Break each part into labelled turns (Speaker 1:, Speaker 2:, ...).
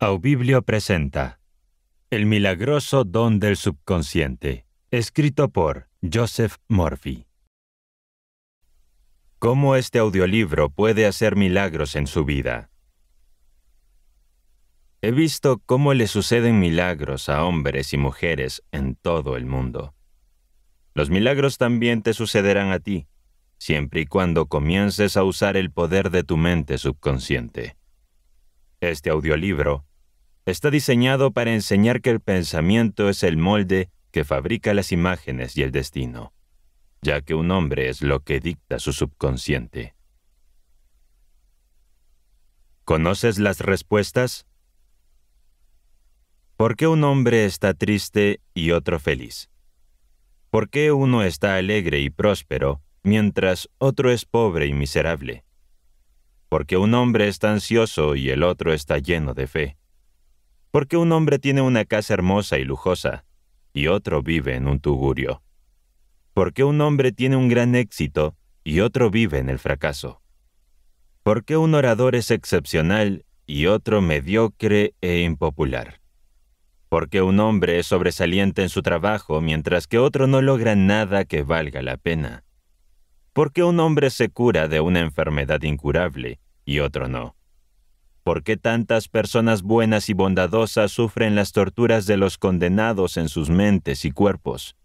Speaker 1: Aubiblio presenta El milagroso don del subconsciente, escrito por Joseph Murphy. ¿Cómo este audiolibro puede hacer milagros en su vida? He visto cómo le suceden milagros a hombres y mujeres en todo el mundo. Los milagros también te sucederán a ti, siempre y cuando comiences a usar el poder de tu mente subconsciente. Este audiolibro Está diseñado para enseñar que el pensamiento es el molde que fabrica las imágenes y el destino, ya que un hombre es lo que dicta su subconsciente. ¿Conoces las respuestas? ¿Por qué un hombre está triste y otro feliz? ¿Por qué uno está alegre y próspero mientras otro es pobre y miserable? ¿Por qué un hombre está ansioso y el otro está lleno de fe? ¿Por qué un hombre tiene una casa hermosa y lujosa y otro vive en un tugurio? ¿Por qué un hombre tiene un gran éxito y otro vive en el fracaso? ¿Por qué un orador es excepcional y otro mediocre e impopular? ¿Por qué un hombre es sobresaliente en su trabajo mientras que otro no logra nada que valga la pena? ¿Por qué un hombre se cura de una enfermedad incurable y otro no? ¿Por qué tantas personas buenas y bondadosas sufren las torturas de los condenados en sus mentes y cuerpos?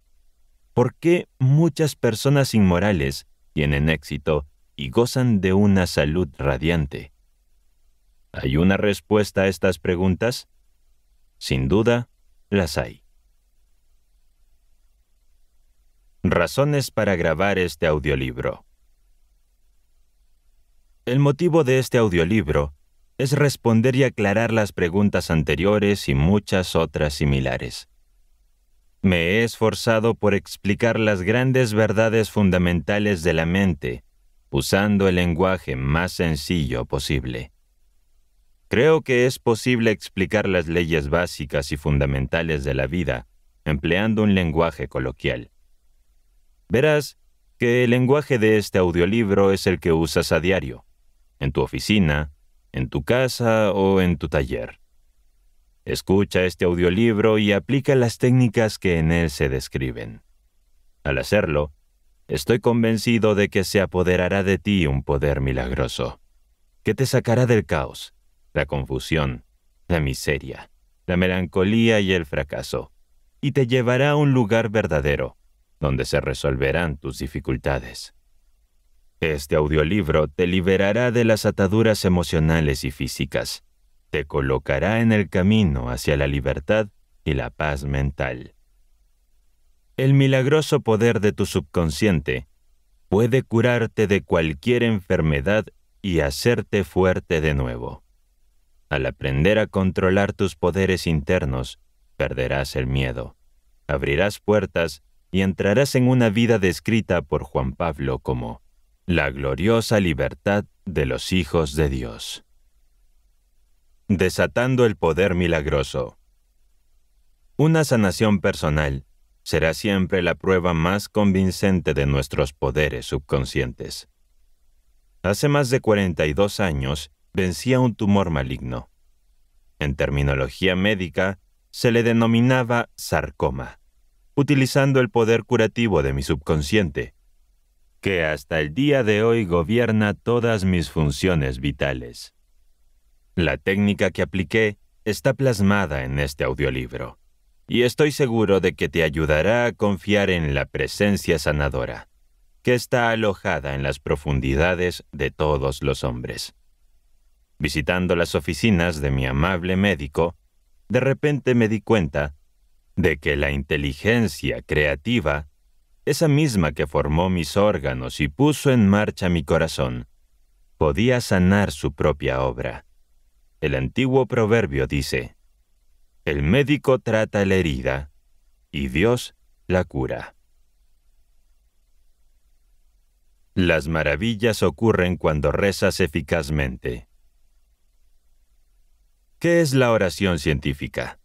Speaker 1: ¿Por qué muchas personas inmorales tienen éxito y gozan de una salud radiante? ¿Hay una respuesta a estas preguntas? Sin duda, las hay. Razones para grabar este audiolibro. El motivo de este audiolibro es responder y aclarar las preguntas anteriores y muchas otras similares. Me he esforzado por explicar las grandes verdades fundamentales de la mente, usando el lenguaje más sencillo posible. Creo que es posible explicar las leyes básicas y fundamentales de la vida empleando un lenguaje coloquial. Verás que el lenguaje de este audiolibro es el que usas a diario, en tu oficina, en tu casa o en tu taller. Escucha este audiolibro y aplica las técnicas que en él se describen. Al hacerlo, estoy convencido de que se apoderará de ti un poder milagroso, que te sacará del caos, la confusión, la miseria, la melancolía y el fracaso, y te llevará a un lugar verdadero, donde se resolverán tus dificultades. Este audiolibro te liberará de las ataduras emocionales y físicas. Te colocará en el camino hacia la libertad y la paz mental. El milagroso poder de tu subconsciente puede curarte de cualquier enfermedad y hacerte fuerte de nuevo. Al aprender a controlar tus poderes internos, perderás el miedo, abrirás puertas y entrarás en una vida descrita por Juan Pablo como la gloriosa libertad de los hijos de Dios. Desatando el poder milagroso. Una sanación personal será siempre la prueba más convincente de nuestros poderes subconscientes. Hace más de 42 años vencía un tumor maligno. En terminología médica, se le denominaba sarcoma, utilizando el poder curativo de mi subconsciente que hasta el día de hoy gobierna todas mis funciones vitales. La técnica que apliqué está plasmada en este audiolibro, y estoy seguro de que te ayudará a confiar en la presencia sanadora, que está alojada en las profundidades de todos los hombres. Visitando las oficinas de mi amable médico, de repente me di cuenta de que la inteligencia creativa esa misma que formó mis órganos y puso en marcha mi corazón, podía sanar su propia obra. El antiguo proverbio dice, El médico trata la herida y Dios la cura. Las maravillas ocurren cuando rezas eficazmente. ¿Qué es la oración científica?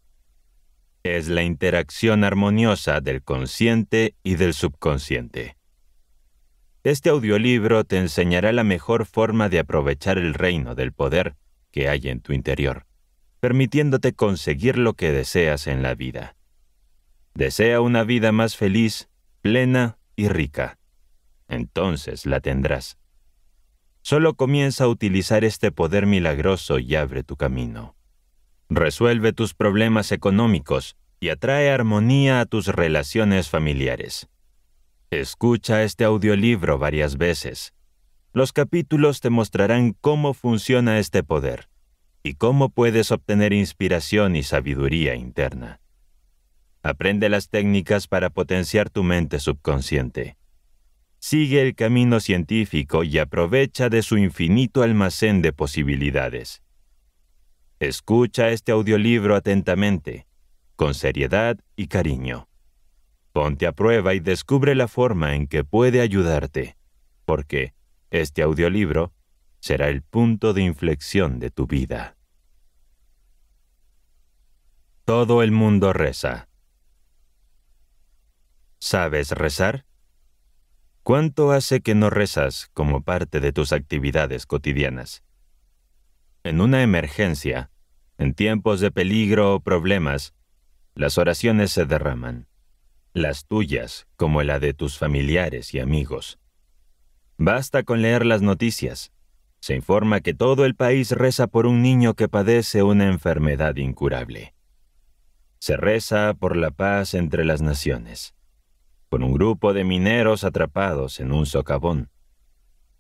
Speaker 1: es la interacción armoniosa del consciente y del subconsciente. Este audiolibro te enseñará la mejor forma de aprovechar el reino del poder que hay en tu interior, permitiéndote conseguir lo que deseas en la vida. Desea una vida más feliz, plena y rica. Entonces la tendrás. Solo comienza a utilizar este poder milagroso y abre tu camino. Resuelve tus problemas económicos y atrae armonía a tus relaciones familiares. Escucha este audiolibro varias veces. Los capítulos te mostrarán cómo funciona este poder y cómo puedes obtener inspiración y sabiduría interna. Aprende las técnicas para potenciar tu mente subconsciente. Sigue el camino científico y aprovecha de su infinito almacén de posibilidades. Escucha este audiolibro atentamente, con seriedad y cariño. Ponte a prueba y descubre la forma en que puede ayudarte, porque este audiolibro será el punto de inflexión de tu vida. Todo el mundo reza. ¿Sabes rezar? ¿Cuánto hace que no rezas como parte de tus actividades cotidianas? En una emergencia, en tiempos de peligro o problemas, las oraciones se derraman, las tuyas como la de tus familiares y amigos. Basta con leer las noticias. Se informa que todo el país reza por un niño que padece una enfermedad incurable. Se reza por la paz entre las naciones, por un grupo de mineros atrapados en un socavón.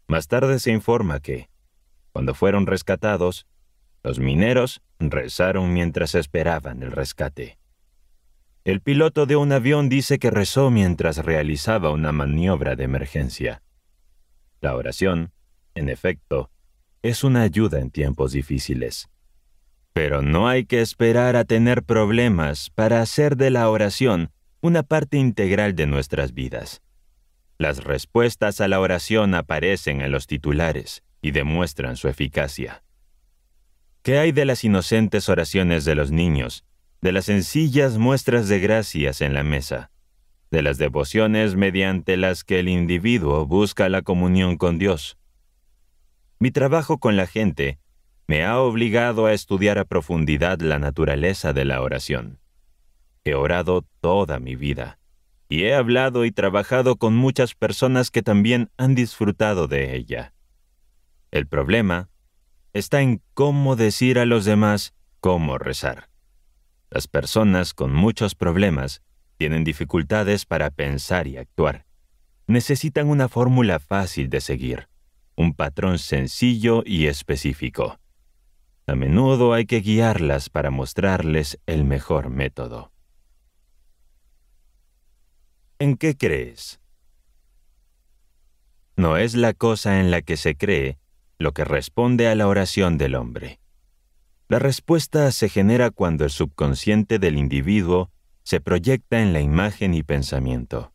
Speaker 1: Más tarde se informa que, cuando fueron rescatados, los mineros rezaron mientras esperaban el rescate. El piloto de un avión dice que rezó mientras realizaba una maniobra de emergencia. La oración, en efecto, es una ayuda en tiempos difíciles. Pero no hay que esperar a tener problemas para hacer de la oración una parte integral de nuestras vidas. Las respuestas a la oración aparecen en los titulares y demuestran su eficacia. ¿Qué hay de las inocentes oraciones de los niños, de las sencillas muestras de gracias en la mesa, de las devociones mediante las que el individuo busca la comunión con Dios? Mi trabajo con la gente me ha obligado a estudiar a profundidad la naturaleza de la oración. He orado toda mi vida y he hablado y trabajado con muchas personas que también han disfrutado de ella. El problema está en cómo decir a los demás cómo rezar. Las personas con muchos problemas tienen dificultades para pensar y actuar. Necesitan una fórmula fácil de seguir, un patrón sencillo y específico. A menudo hay que guiarlas para mostrarles el mejor método. ¿En qué crees? No es la cosa en la que se cree lo que responde a la oración del hombre. La respuesta se genera cuando el subconsciente del individuo se proyecta en la imagen y pensamiento.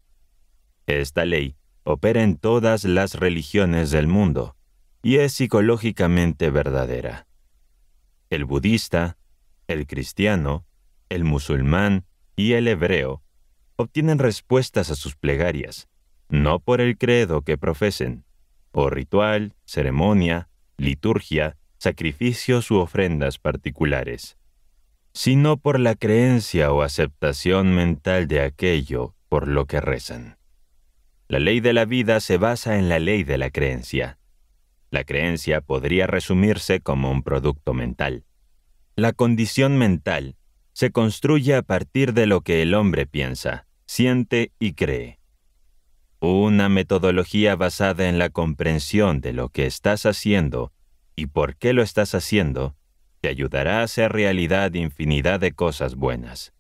Speaker 1: Esta ley opera en todas las religiones del mundo y es psicológicamente verdadera. El budista, el cristiano, el musulmán y el hebreo obtienen respuestas a sus plegarias, no por el credo que profesen, por ritual, ceremonia, liturgia, sacrificios u ofrendas particulares, sino por la creencia o aceptación mental de aquello por lo que rezan. La ley de la vida se basa en la ley de la creencia. La creencia podría resumirse como un producto mental. La condición mental se construye a partir de lo que el hombre piensa, siente y cree. Una metodología basada en la comprensión de lo que estás haciendo y por qué lo estás haciendo te ayudará a hacer realidad infinidad de cosas buenas.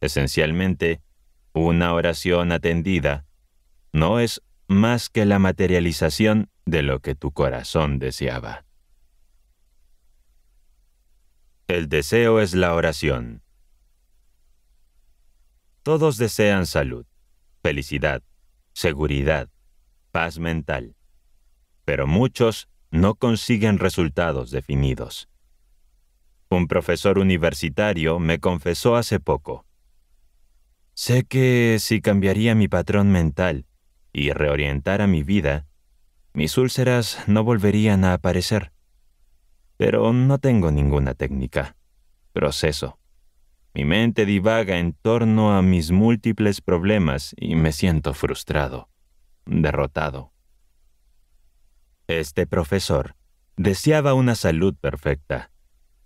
Speaker 1: Esencialmente, una oración atendida no es más que la materialización de lo que tu corazón deseaba. El deseo es la oración. Todos desean salud, felicidad, seguridad, paz mental. Pero muchos no consiguen resultados definidos. Un profesor universitario me confesó hace poco. Sé que si cambiaría mi patrón mental y reorientara mi vida, mis úlceras no volverían a aparecer. Pero no tengo ninguna técnica, proceso mi mente divaga en torno a mis múltiples problemas y me siento frustrado, derrotado. Este profesor deseaba una salud perfecta,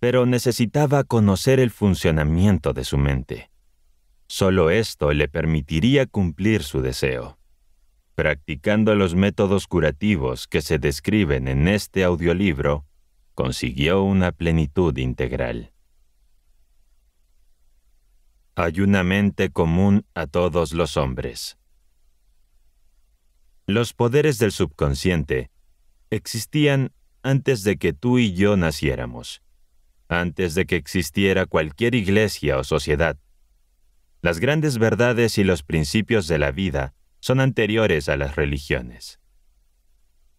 Speaker 1: pero necesitaba conocer el funcionamiento de su mente. Solo esto le permitiría cumplir su deseo. Practicando los métodos curativos que se describen en este audiolibro, consiguió una plenitud integral hay una mente común a todos los hombres. Los poderes del subconsciente existían antes de que tú y yo naciéramos, antes de que existiera cualquier iglesia o sociedad. Las grandes verdades y los principios de la vida son anteriores a las religiones.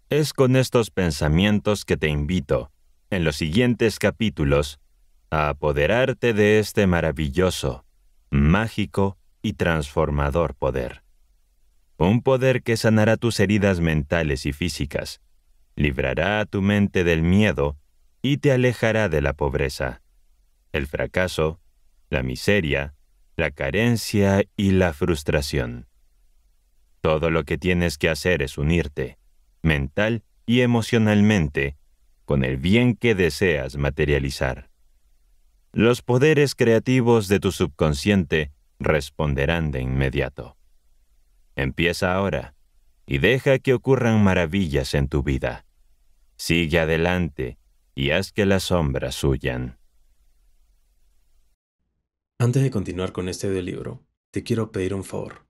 Speaker 1: Es con estos pensamientos que te invito, en los siguientes capítulos, a apoderarte de este maravilloso, mágico y transformador poder. Un poder que sanará tus heridas mentales y físicas, librará a tu mente del miedo y te alejará de la pobreza, el fracaso, la miseria, la carencia y la frustración. Todo lo que tienes que hacer es unirte, mental y emocionalmente, con el bien que deseas materializar los poderes creativos de tu subconsciente responderán de inmediato. Empieza ahora y deja que ocurran maravillas en tu vida. Sigue adelante y haz que las sombras huyan. Antes de continuar con este libro, te quiero pedir un favor.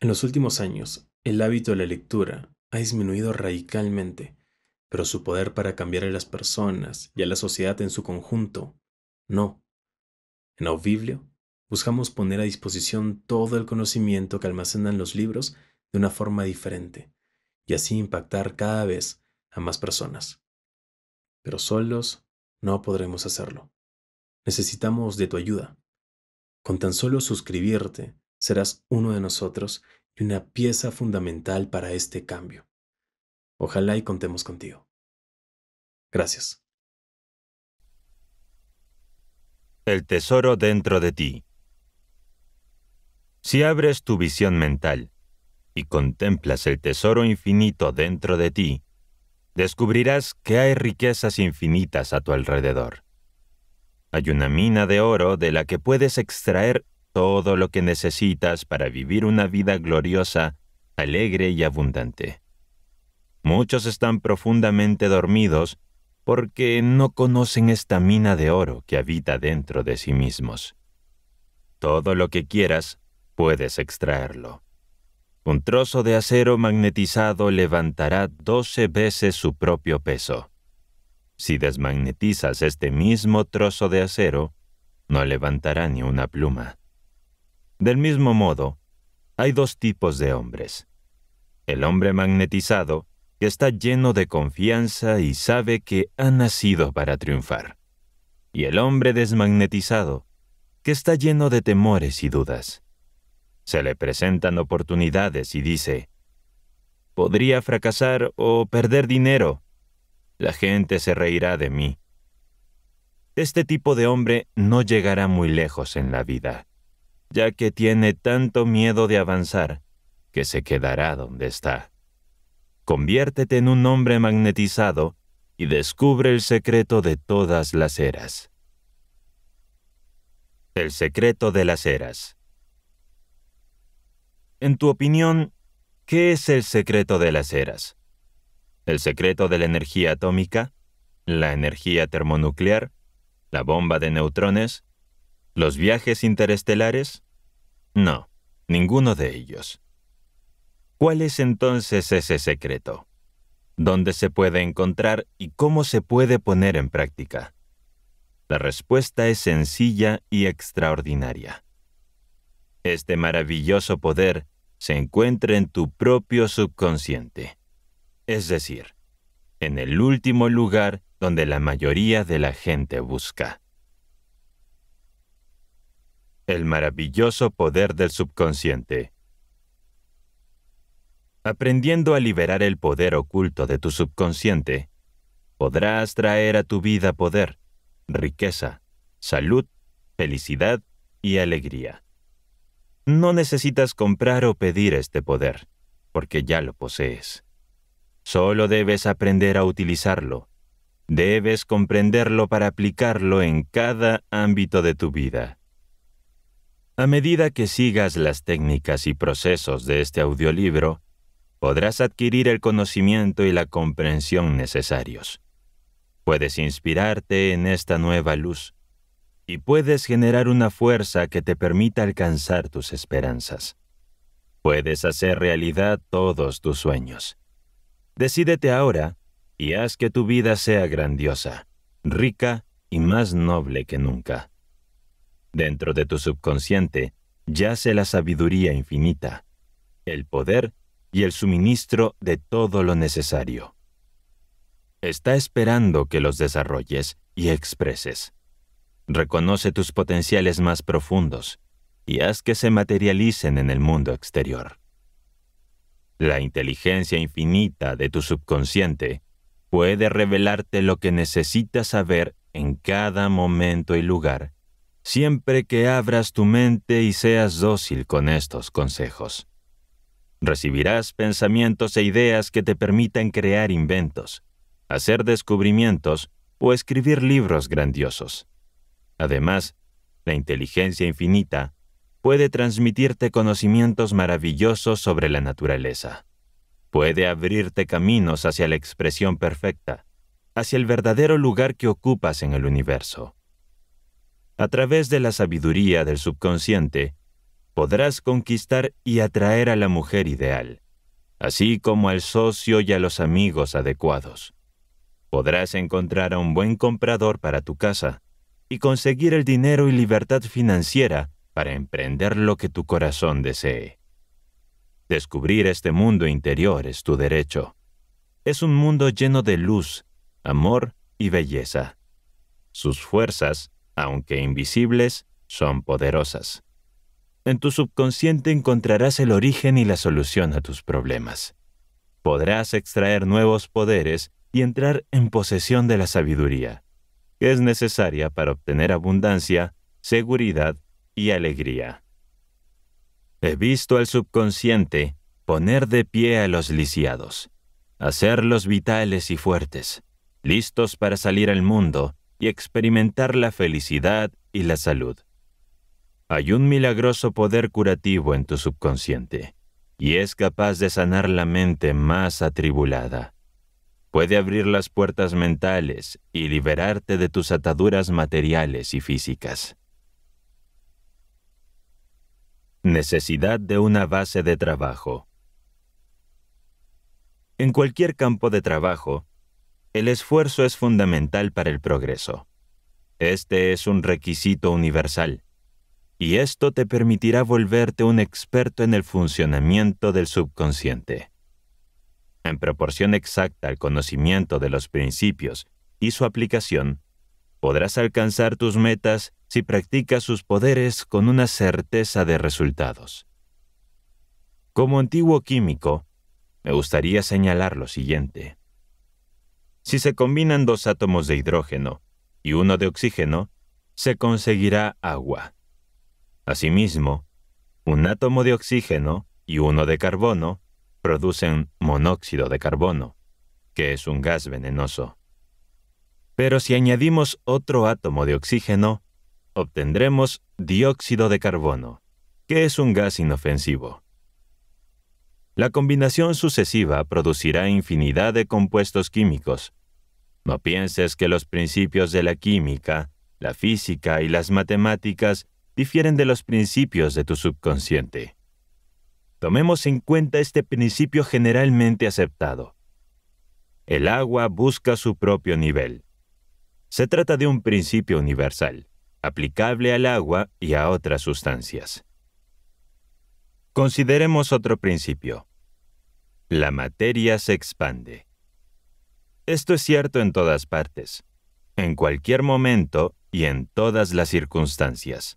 Speaker 1: En los últimos años, el hábito de la lectura ha disminuido radicalmente, pero su poder para cambiar a las personas y a la sociedad en su conjunto no. En Audiblio buscamos poner a disposición todo el conocimiento que almacenan los libros de una forma diferente y así impactar cada vez a más personas. Pero solos no podremos hacerlo. Necesitamos de tu ayuda. Con tan solo suscribirte, serás uno de nosotros y una pieza fundamental para este cambio. Ojalá y contemos contigo. Gracias. el tesoro dentro de ti. Si abres tu visión mental y contemplas el tesoro infinito dentro de ti, descubrirás que hay riquezas infinitas a tu alrededor. Hay una mina de oro de la que puedes extraer todo lo que necesitas para vivir una vida gloriosa, alegre y abundante. Muchos están profundamente dormidos porque no conocen esta mina de oro que habita dentro de sí mismos. Todo lo que quieras, puedes extraerlo. Un trozo de acero magnetizado levantará doce veces su propio peso. Si desmagnetizas este mismo trozo de acero, no levantará ni una pluma. Del mismo modo, hay dos tipos de hombres. El hombre magnetizado, que está lleno de confianza y sabe que ha nacido para triunfar. Y el hombre desmagnetizado, que está lleno de temores y dudas. Se le presentan oportunidades y dice, podría fracasar o perder dinero. La gente se reirá de mí. Este tipo de hombre no llegará muy lejos en la vida, ya que tiene tanto miedo de avanzar que se quedará donde está. Conviértete en un hombre magnetizado y descubre el secreto de todas las eras. El secreto de las eras. En tu opinión, ¿qué es el secreto de las eras? ¿El secreto de la energía atómica? ¿La energía termonuclear? ¿La bomba de neutrones? ¿Los viajes interestelares? No, ninguno de ellos. ¿Cuál es entonces ese secreto? ¿Dónde se puede encontrar y cómo se puede poner en práctica? La respuesta es sencilla y extraordinaria. Este maravilloso poder se encuentra en tu propio subconsciente, es decir, en el último lugar donde la mayoría de la gente busca. El maravilloso poder del subconsciente Aprendiendo a liberar el poder oculto de tu subconsciente, podrás traer a tu vida poder, riqueza, salud, felicidad y alegría. No necesitas comprar o pedir este poder, porque ya lo posees. Solo debes aprender a utilizarlo. Debes comprenderlo para aplicarlo en cada ámbito de tu vida. A medida que sigas las técnicas y procesos de este audiolibro, podrás adquirir el conocimiento y la comprensión necesarios. Puedes inspirarte en esta nueva luz y puedes generar una fuerza que te permita alcanzar tus esperanzas. Puedes hacer realidad todos tus sueños. Decídete ahora y haz que tu vida sea grandiosa, rica y más noble que nunca. Dentro de tu subconsciente yace la sabiduría infinita, el poder y el suministro de todo lo necesario. Está esperando que los desarrolles y expreses. Reconoce tus potenciales más profundos y haz que se materialicen en el mundo exterior. La inteligencia infinita de tu subconsciente puede revelarte lo que necesitas saber en cada momento y lugar, siempre que abras tu mente y seas dócil con estos consejos. Recibirás pensamientos e ideas que te permitan crear inventos, hacer descubrimientos o escribir libros grandiosos. Además, la inteligencia infinita puede transmitirte conocimientos maravillosos sobre la naturaleza. Puede abrirte caminos hacia la expresión perfecta, hacia el verdadero lugar que ocupas en el universo. A través de la sabiduría del subconsciente, podrás conquistar y atraer a la mujer ideal, así como al socio y a los amigos adecuados. Podrás encontrar a un buen comprador para tu casa y conseguir el dinero y libertad financiera para emprender lo que tu corazón desee. Descubrir este mundo interior es tu derecho. Es un mundo lleno de luz, amor y belleza. Sus fuerzas, aunque invisibles, son poderosas. En tu subconsciente encontrarás el origen y la solución a tus problemas. Podrás extraer nuevos poderes y entrar en posesión de la sabiduría, que es necesaria para obtener abundancia, seguridad y alegría. He visto al subconsciente poner de pie a los lisiados, hacerlos vitales y fuertes, listos para salir al mundo y experimentar la felicidad y la salud. Hay un milagroso poder curativo en tu subconsciente y es capaz de sanar la mente más atribulada. Puede abrir las puertas mentales y liberarte de tus ataduras materiales y físicas. Necesidad de una base de trabajo. En cualquier campo de trabajo, el esfuerzo es fundamental para el progreso. Este es un requisito universal y esto te permitirá volverte un experto en el funcionamiento del subconsciente. En proporción exacta al conocimiento de los principios y su aplicación, podrás alcanzar tus metas si practicas sus poderes con una certeza de resultados. Como antiguo químico, me gustaría señalar lo siguiente. Si se combinan dos átomos de hidrógeno y uno de oxígeno, se conseguirá agua. Asimismo, un átomo de oxígeno y uno de carbono producen monóxido de carbono, que es un gas venenoso. Pero si añadimos otro átomo de oxígeno, obtendremos dióxido de carbono, que es un gas inofensivo. La combinación sucesiva producirá infinidad de compuestos químicos. No pienses que los principios de la química, la física y las matemáticas difieren de los principios de tu subconsciente. Tomemos en cuenta este principio generalmente aceptado. El agua busca su propio nivel. Se trata de un principio universal, aplicable al agua y a otras sustancias. Consideremos otro principio. La materia se expande. Esto es cierto en todas partes, en cualquier momento y en todas las circunstancias.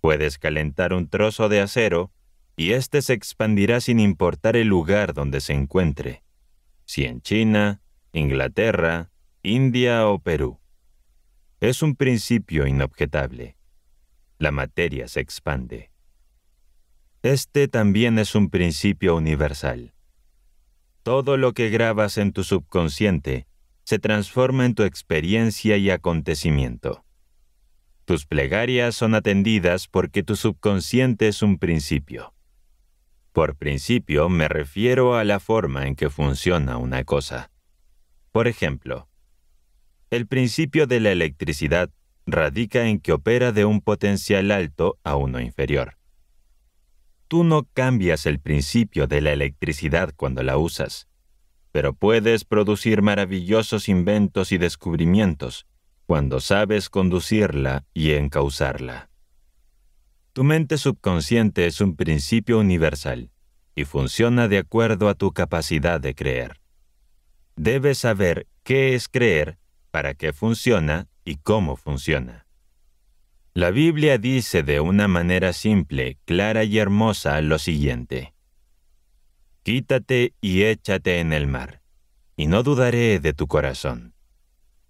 Speaker 1: Puedes calentar un trozo de acero y éste se expandirá sin importar el lugar donde se encuentre, si en China, Inglaterra, India o Perú. Es un principio inobjetable. La materia se expande. Este también es un principio universal. Todo lo que grabas en tu subconsciente se transforma en tu experiencia y acontecimiento. Tus plegarias son atendidas porque tu subconsciente es un principio. Por principio me refiero a la forma en que funciona una cosa. Por ejemplo, el principio de la electricidad radica en que opera de un potencial alto a uno inferior. Tú no cambias el principio de la electricidad cuando la usas, pero puedes producir maravillosos inventos y descubrimientos cuando sabes conducirla y encauzarla. Tu mente subconsciente es un principio universal y funciona de acuerdo a tu capacidad de creer. Debes saber qué es creer, para qué funciona y cómo funciona. La Biblia dice de una manera simple, clara y hermosa lo siguiente. Quítate y échate en el mar, y no dudaré de tu corazón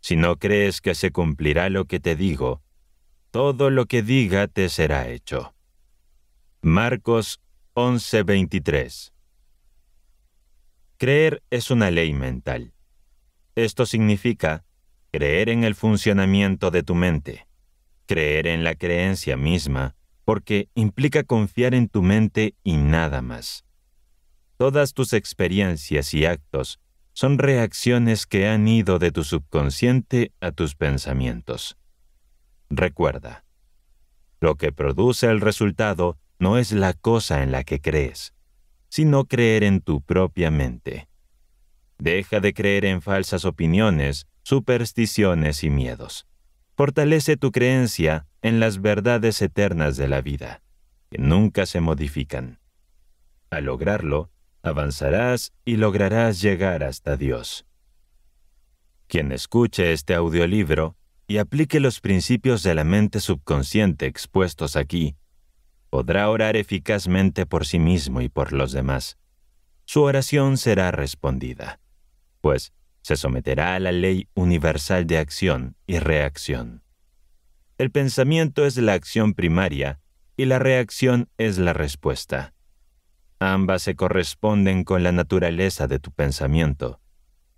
Speaker 1: si no crees que se cumplirá lo que te digo, todo lo que diga te será hecho. Marcos 11:23 Creer es una ley mental. Esto significa creer en el funcionamiento de tu mente, creer en la creencia misma, porque implica confiar en tu mente y nada más. Todas tus experiencias y actos son reacciones que han ido de tu subconsciente a tus pensamientos. Recuerda, lo que produce el resultado no es la cosa en la que crees, sino creer en tu propia mente. Deja de creer en falsas opiniones, supersticiones y miedos. Fortalece tu creencia en las verdades eternas de la vida, que nunca se modifican. Al lograrlo, avanzarás y lograrás llegar hasta Dios. Quien escuche este audiolibro y aplique los principios de la mente subconsciente expuestos aquí, podrá orar eficazmente por sí mismo y por los demás. Su oración será respondida, pues se someterá a la ley universal de acción y reacción. El pensamiento es la acción primaria y la reacción es la respuesta. Ambas se corresponden con la naturaleza de tu pensamiento.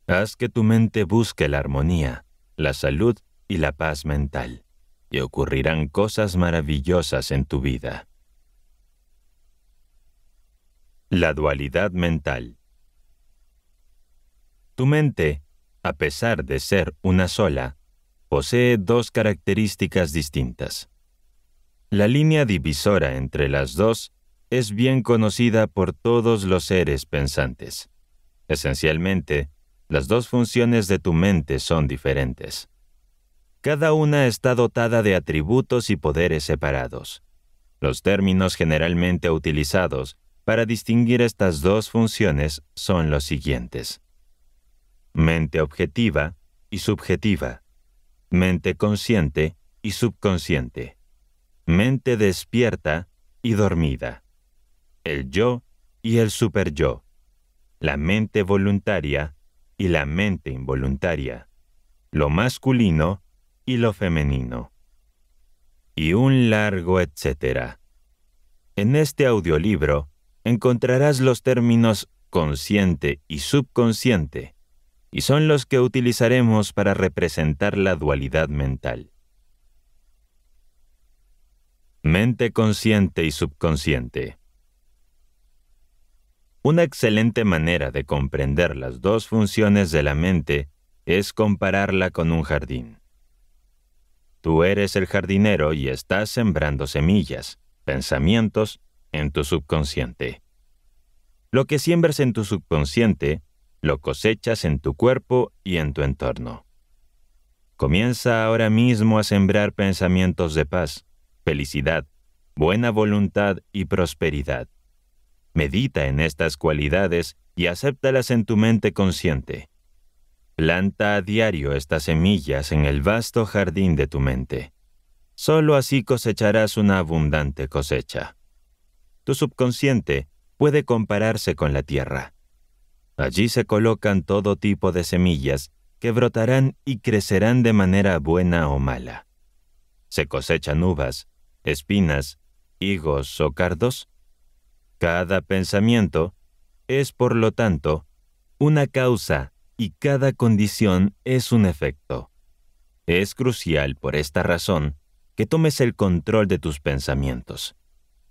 Speaker 1: Haz que tu mente busque la armonía, la salud y la paz mental, y ocurrirán cosas maravillosas en tu vida. La dualidad mental. Tu mente, a pesar de ser una sola, posee dos características distintas. La línea divisora entre las dos es bien conocida por todos los seres pensantes. Esencialmente, las dos funciones de tu mente son diferentes. Cada una está dotada de atributos y poderes separados. Los términos generalmente utilizados para distinguir estas dos funciones son los siguientes. Mente objetiva y subjetiva. Mente consciente y subconsciente. Mente despierta y dormida el yo y el superyo, la mente voluntaria y la mente involuntaria, lo masculino y lo femenino. Y un largo etcétera. En este audiolibro encontrarás los términos consciente y subconsciente, y son los que utilizaremos para representar la dualidad mental. Mente consciente y subconsciente. Una excelente manera de comprender las dos funciones de la mente es compararla con un jardín. Tú eres el jardinero y estás sembrando semillas, pensamientos, en tu subconsciente. Lo que siembras en tu subconsciente, lo cosechas en tu cuerpo y en tu entorno. Comienza ahora mismo a sembrar pensamientos de paz, felicidad, buena voluntad y prosperidad. Medita en estas cualidades y acéptalas en tu mente consciente. Planta a diario estas semillas en el vasto jardín de tu mente. Solo así cosecharás una abundante cosecha. Tu subconsciente puede compararse con la tierra. Allí se colocan todo tipo de semillas que brotarán y crecerán de manera buena o mala. Se cosechan uvas, espinas, higos o cardos cada pensamiento es, por lo tanto, una causa y cada condición es un efecto. Es crucial, por esta razón, que tomes el control de tus pensamientos.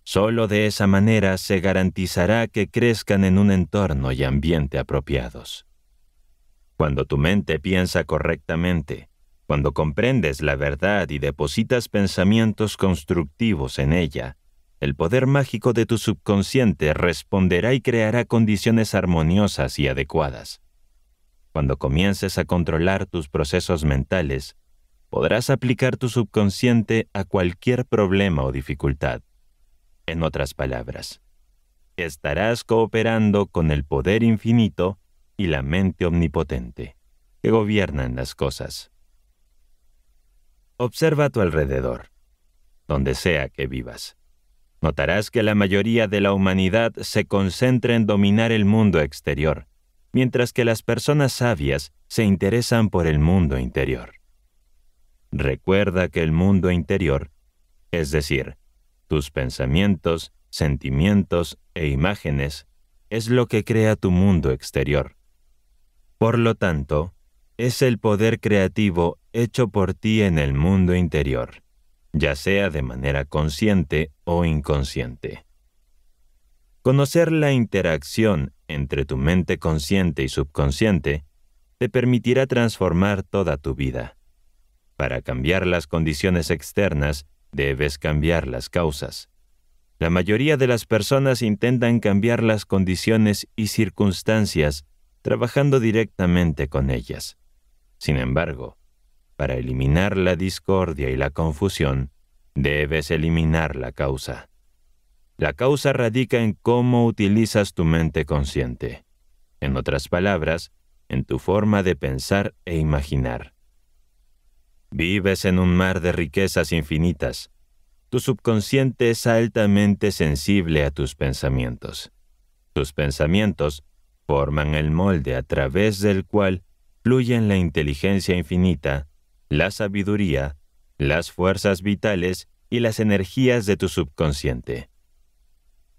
Speaker 1: Solo de esa manera se garantizará que crezcan en un entorno y ambiente apropiados. Cuando tu mente piensa correctamente, cuando comprendes la verdad y depositas pensamientos constructivos en ella, el poder mágico de tu subconsciente responderá y creará condiciones armoniosas y adecuadas. Cuando comiences a controlar tus procesos mentales, podrás aplicar tu subconsciente a cualquier problema o dificultad. En otras palabras, estarás cooperando con el poder infinito y la mente omnipotente, que gobiernan las cosas. Observa a tu alrededor, donde sea que vivas notarás que la mayoría de la humanidad se concentra en dominar el mundo exterior, mientras que las personas sabias se interesan por el mundo interior. Recuerda que el mundo interior, es decir, tus pensamientos, sentimientos e imágenes, es lo que crea tu mundo exterior. Por lo tanto, es el poder creativo hecho por ti en el mundo interior ya sea de manera consciente o inconsciente. Conocer la interacción entre tu mente consciente y subconsciente te permitirá transformar toda tu vida. Para cambiar las condiciones externas, debes cambiar las causas. La mayoría de las personas intentan cambiar las condiciones y circunstancias trabajando directamente con ellas. Sin embargo, para eliminar la discordia y la confusión, debes eliminar la causa. La causa radica en cómo utilizas tu mente consciente. En otras palabras, en tu forma de pensar e imaginar. Vives en un mar de riquezas infinitas. Tu subconsciente es altamente sensible a tus pensamientos. Tus pensamientos forman el molde a través del cual fluyen la inteligencia infinita la sabiduría, las fuerzas vitales y las energías de tu subconsciente.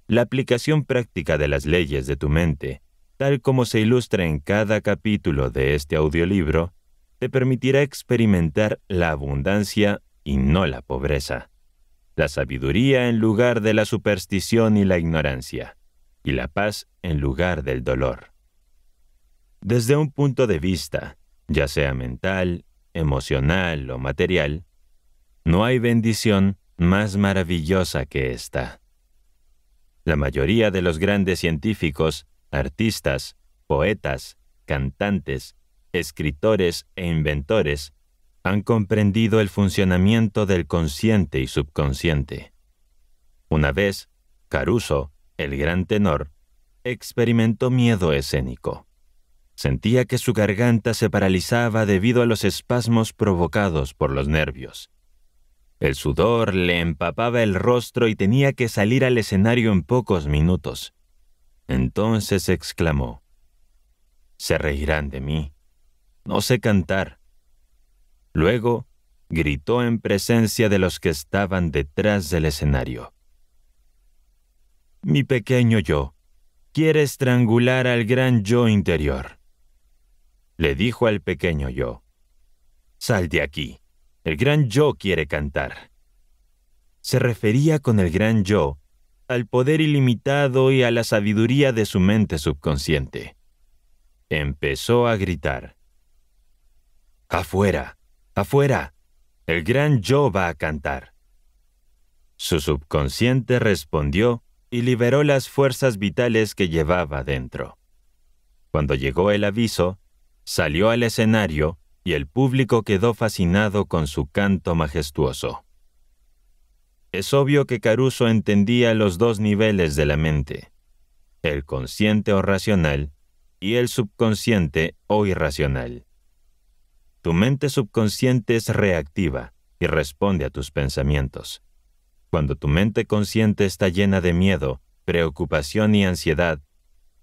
Speaker 1: La aplicación práctica de las leyes de tu mente, tal como se ilustra en cada capítulo de este audiolibro, te permitirá experimentar la abundancia y no la pobreza, la sabiduría en lugar de la superstición y la ignorancia, y la paz en lugar del dolor. Desde un punto de vista, ya sea mental, emocional o material, no hay bendición más maravillosa que esta. La mayoría de los grandes científicos, artistas, poetas, cantantes, escritores e inventores han comprendido el funcionamiento del consciente y subconsciente. Una vez, Caruso, el gran tenor, experimentó miedo escénico. Sentía que su garganta se paralizaba debido a los espasmos provocados por los nervios. El sudor le empapaba el rostro y tenía que salir al escenario en pocos minutos. Entonces exclamó, Se reirán de mí. No sé cantar. Luego gritó en presencia de los que estaban detrás del escenario. Mi pequeño yo quiere estrangular al gran yo interior le dijo al pequeño yo. Sal de aquí. El gran yo quiere cantar. Se refería con el gran yo al poder ilimitado y a la sabiduría de su mente subconsciente. Empezó a gritar. Afuera, afuera, el gran yo va a cantar. Su subconsciente respondió y liberó las fuerzas vitales que llevaba dentro. Cuando llegó el aviso, salió al escenario y el público quedó fascinado con su canto majestuoso. Es obvio que Caruso entendía los dos niveles de la mente, el consciente o racional y el subconsciente o irracional. Tu mente subconsciente es reactiva y responde a tus pensamientos. Cuando tu mente consciente está llena de miedo, preocupación y ansiedad,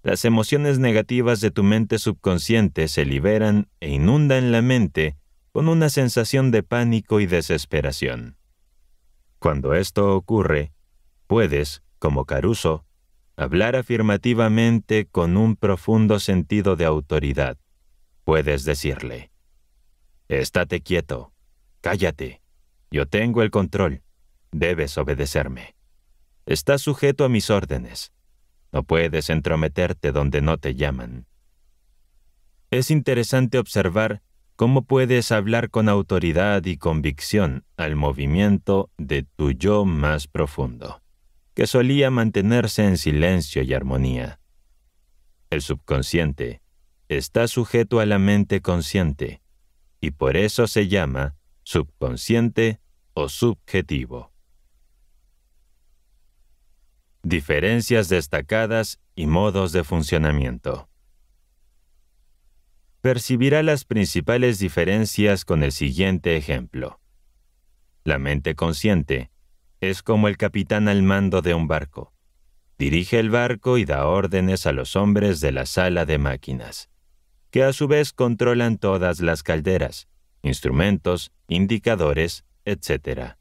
Speaker 1: las emociones negativas de tu mente subconsciente se liberan e inundan la mente con una sensación de pánico y desesperación. Cuando esto ocurre, puedes, como Caruso, hablar afirmativamente con un profundo sentido de autoridad. Puedes decirle, estate quieto, cállate, yo tengo el control, debes obedecerme. Estás sujeto a mis órdenes. No puedes entrometerte donde no te llaman. Es interesante observar cómo puedes hablar con autoridad y convicción al movimiento de tu yo más profundo, que solía mantenerse en silencio y armonía. El subconsciente está sujeto a la mente consciente, y por eso se llama subconsciente o subjetivo diferencias destacadas y modos de funcionamiento. Percibirá las principales diferencias con el siguiente ejemplo. La mente consciente es como el capitán al mando de un barco. Dirige el barco y da órdenes a los hombres de la sala de máquinas, que a su vez controlan todas las calderas, instrumentos, indicadores, etc.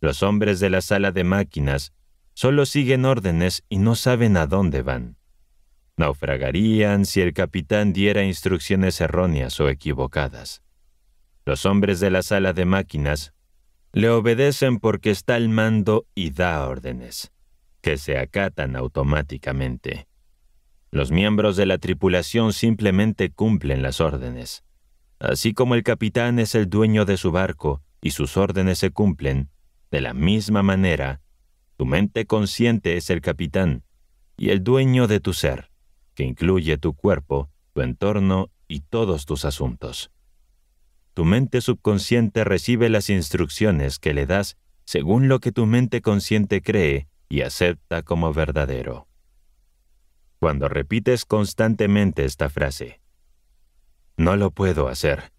Speaker 1: Los hombres de la sala de máquinas Solo siguen órdenes y no saben a dónde van. Naufragarían si el capitán diera instrucciones erróneas o equivocadas. Los hombres de la sala de máquinas le obedecen porque está al mando y da órdenes, que se acatan automáticamente. Los miembros de la tripulación simplemente cumplen las órdenes. Así como el capitán es el dueño de su barco y sus órdenes se cumplen, de la misma manera, tu mente consciente es el capitán y el dueño de tu ser, que incluye tu cuerpo, tu entorno y todos tus asuntos. Tu mente subconsciente recibe las instrucciones que le das según lo que tu mente consciente cree y acepta como verdadero. Cuando repites constantemente esta frase, no lo puedo hacer,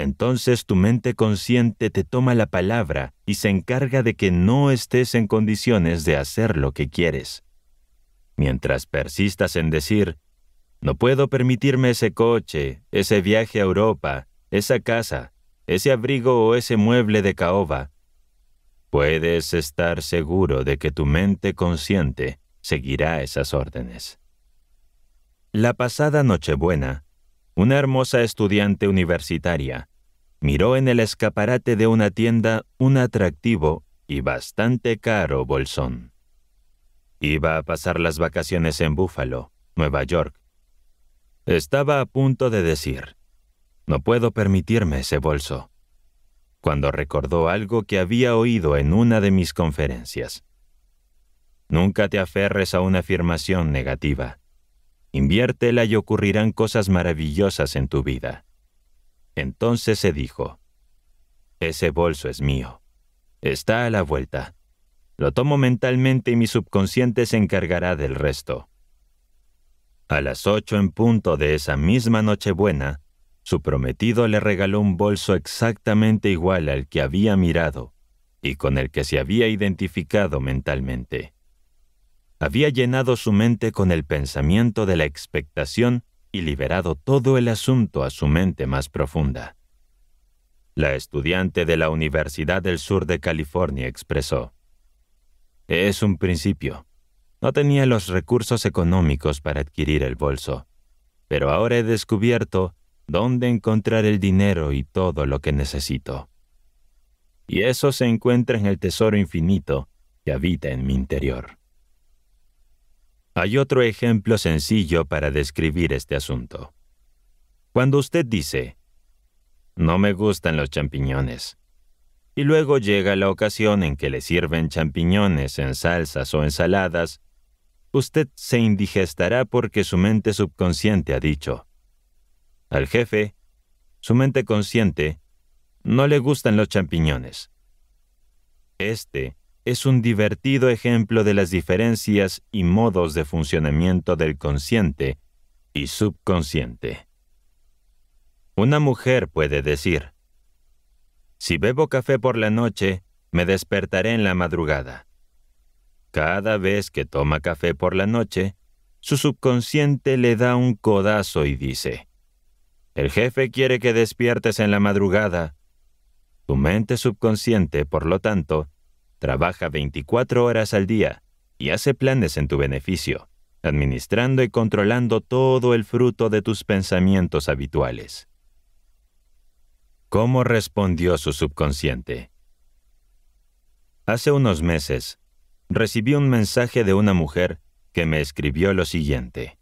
Speaker 1: entonces tu mente consciente te toma la palabra y se encarga de que no estés en condiciones de hacer lo que quieres. Mientras persistas en decir, no puedo permitirme ese coche, ese viaje a Europa, esa casa, ese abrigo o ese mueble de caoba, puedes estar seguro de que tu mente consciente seguirá esas órdenes. La pasada Nochebuena, una hermosa estudiante universitaria, miró en el escaparate de una tienda un atractivo y bastante caro bolsón. Iba a pasar las vacaciones en Búfalo, Nueva York. Estaba a punto de decir, no puedo permitirme ese bolso, cuando recordó algo que había oído en una de mis conferencias. Nunca te aferres a una afirmación negativa. Inviértela y ocurrirán cosas maravillosas en tu vida. Entonces se dijo, Ese bolso es mío. Está a la vuelta. Lo tomo mentalmente y mi subconsciente se encargará del resto. A las ocho en punto de esa misma Nochebuena, su prometido le regaló un bolso exactamente igual al que había mirado y con el que se había identificado mentalmente. Había llenado su mente con el pensamiento de la expectación y liberado todo el asunto a su mente más profunda. La estudiante de la Universidad del Sur de California expresó, Es un principio. No tenía los recursos económicos para adquirir el bolso, pero ahora he descubierto dónde encontrar el dinero y todo lo que necesito. Y eso se encuentra en el tesoro infinito que habita en mi interior. Hay otro ejemplo sencillo para describir este asunto. Cuando usted dice, no me gustan los champiñones, y luego llega la ocasión en que le sirven champiñones en salsas o ensaladas, usted se indigestará porque su mente subconsciente ha dicho, al jefe, su mente consciente, no le gustan los champiñones. Este es un divertido ejemplo de las diferencias y modos de funcionamiento del consciente y subconsciente. Una mujer puede decir, si bebo café por la noche, me despertaré en la madrugada. Cada vez que toma café por la noche, su subconsciente le da un codazo y dice, el jefe quiere que despiertes en la madrugada. Tu mente subconsciente, por lo tanto, Trabaja 24 horas al día y hace planes en tu beneficio, administrando y controlando todo el fruto de tus pensamientos habituales. ¿Cómo respondió su subconsciente? Hace unos meses, recibí un mensaje de una mujer que me escribió lo siguiente.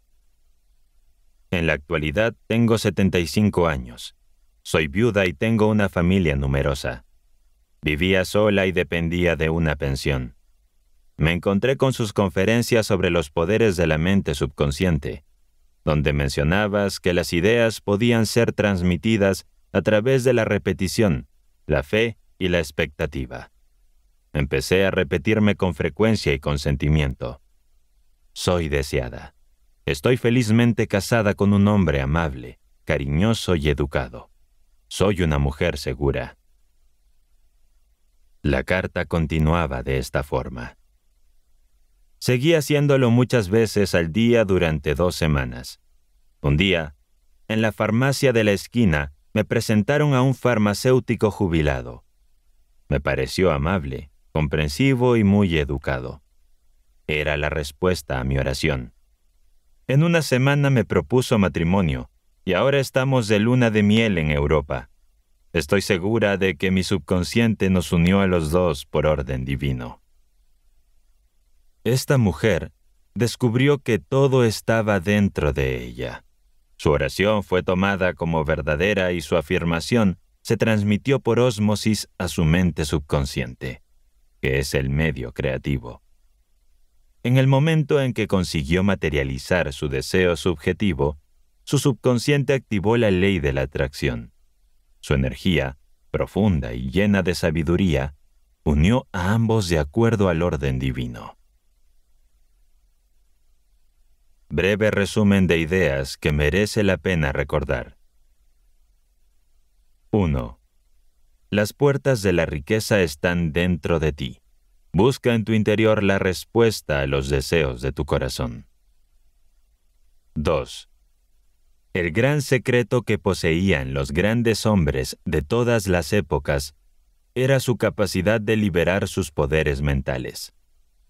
Speaker 1: En la actualidad tengo 75 años. Soy viuda y tengo una familia numerosa. Vivía sola y dependía de una pensión. Me encontré con sus conferencias sobre los poderes de la mente subconsciente, donde mencionabas que las ideas podían ser transmitidas a través de la repetición, la fe y la expectativa. Empecé a repetirme con frecuencia y con sentimiento. Soy deseada. Estoy felizmente casada con un hombre amable, cariñoso y educado. Soy una mujer segura. La carta continuaba de esta forma. Seguí haciéndolo muchas veces al día durante dos semanas. Un día, en la farmacia de la esquina, me presentaron a un farmacéutico jubilado. Me pareció amable, comprensivo y muy educado. Era la respuesta a mi oración. En una semana me propuso matrimonio, y ahora estamos de luna de miel en Europa. Estoy segura de que mi subconsciente nos unió a los dos por orden divino. Esta mujer descubrió que todo estaba dentro de ella. Su oración fue tomada como verdadera y su afirmación se transmitió por ósmosis a su mente subconsciente, que es el medio creativo. En el momento en que consiguió materializar su deseo subjetivo, su subconsciente activó la ley de la atracción. Su energía, profunda y llena de sabiduría, unió a ambos de acuerdo al orden divino. Breve resumen de ideas que merece la pena recordar. 1. Las puertas de la riqueza están dentro de ti. Busca en tu interior la respuesta a los deseos de tu corazón. 2. El gran secreto que poseían los grandes hombres de todas las épocas era su capacidad de liberar sus poderes mentales.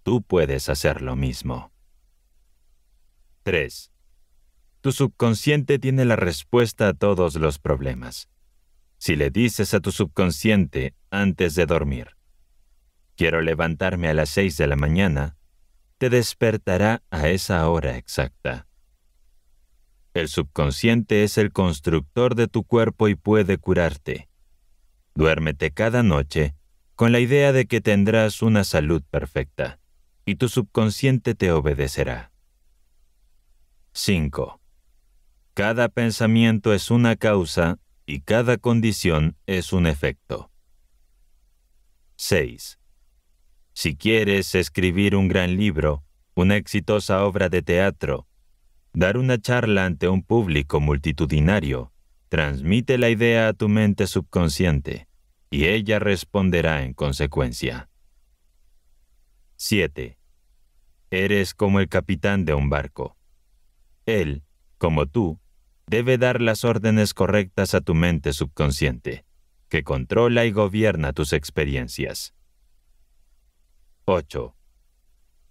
Speaker 1: Tú puedes hacer lo mismo. 3. Tu subconsciente tiene la respuesta a todos los problemas. Si le dices a tu subconsciente antes de dormir, quiero levantarme a las 6 de la mañana, te despertará a esa hora exacta. El subconsciente es el constructor de tu cuerpo y puede curarte. Duérmete cada noche con la idea de que tendrás una salud perfecta y tu subconsciente te obedecerá. 5. Cada pensamiento es una causa y cada condición es un efecto. 6. Si quieres escribir un gran libro, una exitosa obra de teatro, Dar una charla ante un público multitudinario transmite la idea a tu mente subconsciente y ella responderá en consecuencia. 7. Eres como el capitán de un barco. Él, como tú, debe dar las órdenes correctas a tu mente subconsciente, que controla y gobierna tus experiencias. 8.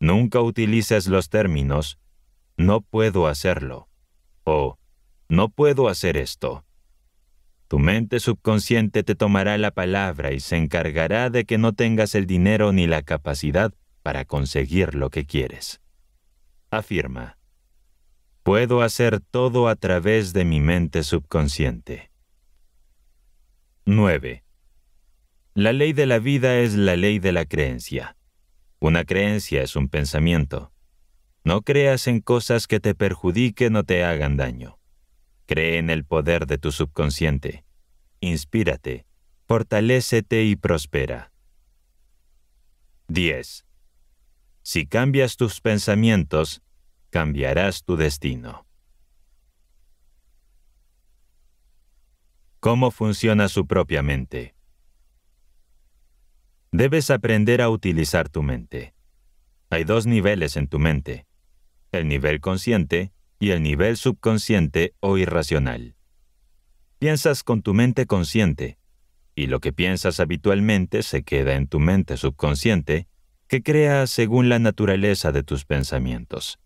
Speaker 1: Nunca utilices los términos no puedo hacerlo o no puedo hacer esto. Tu mente subconsciente te tomará la palabra y se encargará de que no tengas el dinero ni la capacidad para conseguir lo que quieres. Afirma, puedo hacer todo a través de mi mente subconsciente. 9. La ley de la vida es la ley de la creencia. Una creencia es un pensamiento. No creas en cosas que te perjudiquen o te hagan daño. Cree en el poder de tu subconsciente. Inspírate, fortalécete y prospera. 10. Si cambias tus pensamientos, cambiarás tu destino. Cómo funciona su propia mente. Debes aprender a utilizar tu mente. Hay dos niveles en tu mente el nivel consciente y el nivel subconsciente o irracional. Piensas con tu mente consciente, y lo que piensas habitualmente se queda en tu mente subconsciente, que crea según la naturaleza de tus pensamientos.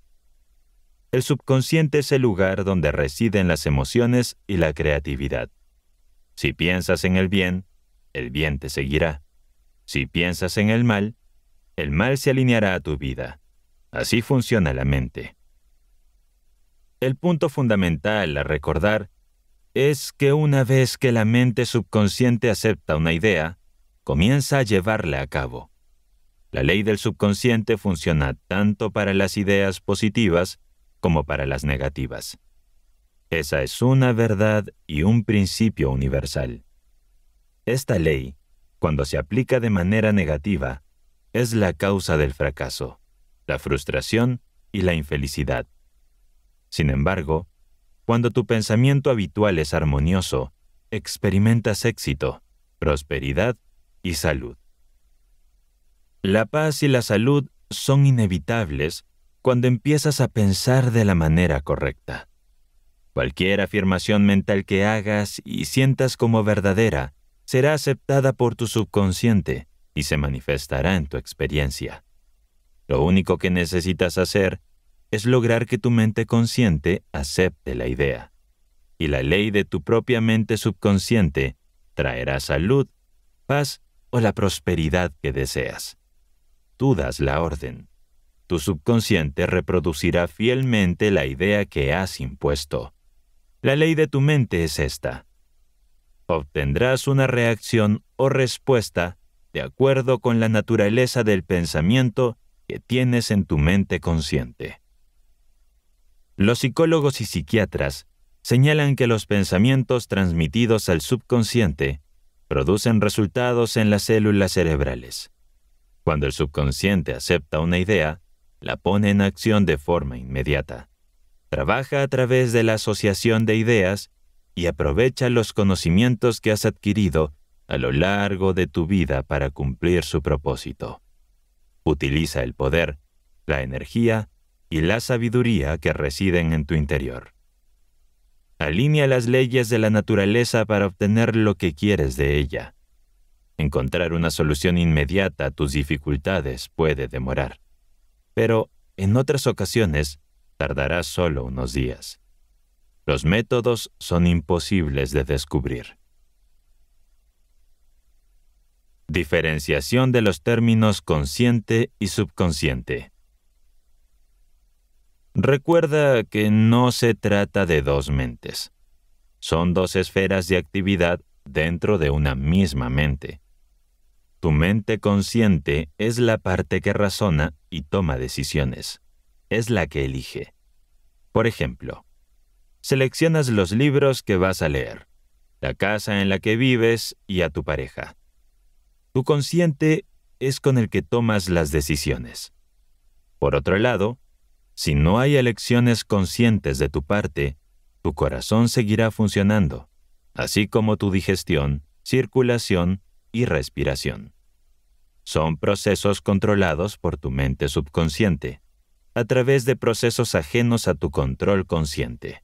Speaker 1: El subconsciente es el lugar donde residen las emociones y la creatividad. Si piensas en el bien, el bien te seguirá. Si piensas en el mal, el mal se alineará a tu vida. Así funciona la mente. El punto fundamental a recordar es que una vez que la mente subconsciente acepta una idea, comienza a llevarla a cabo. La ley del subconsciente funciona tanto para las ideas positivas como para las negativas. Esa es una verdad y un principio universal. Esta ley, cuando se aplica de manera negativa, es la causa del fracaso la frustración y la infelicidad. Sin embargo, cuando tu pensamiento habitual es armonioso, experimentas éxito, prosperidad y salud. La paz y la salud son inevitables cuando empiezas a pensar de la manera correcta. Cualquier afirmación mental que hagas y sientas como verdadera será aceptada por tu subconsciente y se manifestará en tu experiencia. Lo único que necesitas hacer es lograr que tu mente consciente acepte la idea. Y la ley de tu propia mente subconsciente traerá salud, paz o la prosperidad que deseas. Tú das la orden. Tu subconsciente reproducirá fielmente la idea que has impuesto. La ley de tu mente es esta. Obtendrás una reacción o respuesta de acuerdo con la naturaleza del pensamiento tienes en tu mente consciente. Los psicólogos y psiquiatras señalan que los pensamientos transmitidos al subconsciente producen resultados en las células cerebrales. Cuando el subconsciente acepta una idea, la pone en acción de forma inmediata. Trabaja a través de la asociación de ideas y aprovecha los conocimientos que has adquirido a lo largo de tu vida para cumplir su propósito. Utiliza el poder, la energía y la sabiduría que residen en tu interior. Alinea las leyes de la naturaleza para obtener lo que quieres de ella. Encontrar una solución inmediata a tus dificultades puede demorar, pero en otras ocasiones tardará solo unos días. Los métodos son imposibles de descubrir. Diferenciación de los términos consciente y subconsciente. Recuerda que no se trata de dos mentes. Son dos esferas de actividad dentro de una misma mente. Tu mente consciente es la parte que razona y toma decisiones. Es la que elige. Por ejemplo, seleccionas los libros que vas a leer, la casa en la que vives y a tu pareja. Tu consciente es con el que tomas las decisiones. Por otro lado, si no hay elecciones conscientes de tu parte, tu corazón seguirá funcionando, así como tu digestión, circulación y respiración. Son procesos controlados por tu mente subconsciente, a través de procesos ajenos a tu control consciente.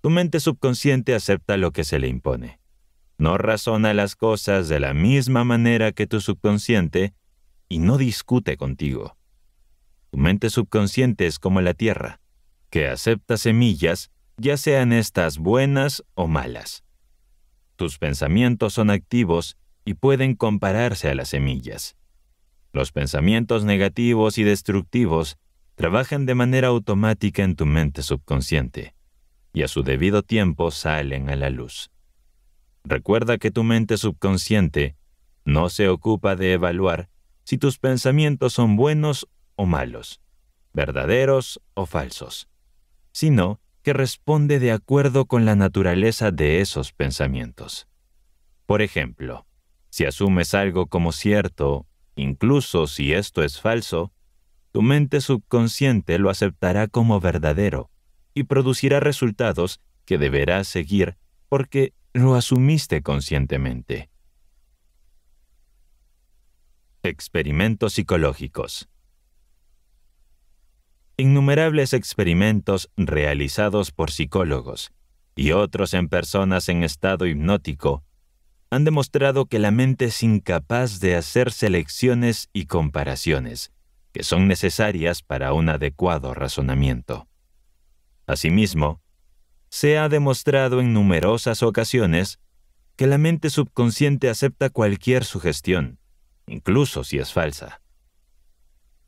Speaker 1: Tu mente subconsciente acepta lo que se le impone, no razona las cosas de la misma manera que tu subconsciente y no discute contigo. Tu mente subconsciente es como la tierra, que acepta semillas, ya sean estas buenas o malas. Tus pensamientos son activos y pueden compararse a las semillas. Los pensamientos negativos y destructivos trabajan de manera automática en tu mente subconsciente y a su debido tiempo salen a la luz. Recuerda que tu mente subconsciente no se ocupa de evaluar si tus pensamientos son buenos o malos, verdaderos o falsos, sino que responde de acuerdo con la naturaleza de esos pensamientos. Por ejemplo, si asumes algo como cierto, incluso si esto es falso, tu mente subconsciente lo aceptará como verdadero y producirá resultados que deberás seguir porque lo asumiste conscientemente. Experimentos psicológicos. Innumerables experimentos realizados por psicólogos y otros en personas en estado hipnótico han demostrado que la mente es incapaz de hacer selecciones y comparaciones que son necesarias para un adecuado razonamiento. Asimismo, se ha demostrado en numerosas ocasiones que la mente subconsciente acepta cualquier sugestión, incluso si es falsa.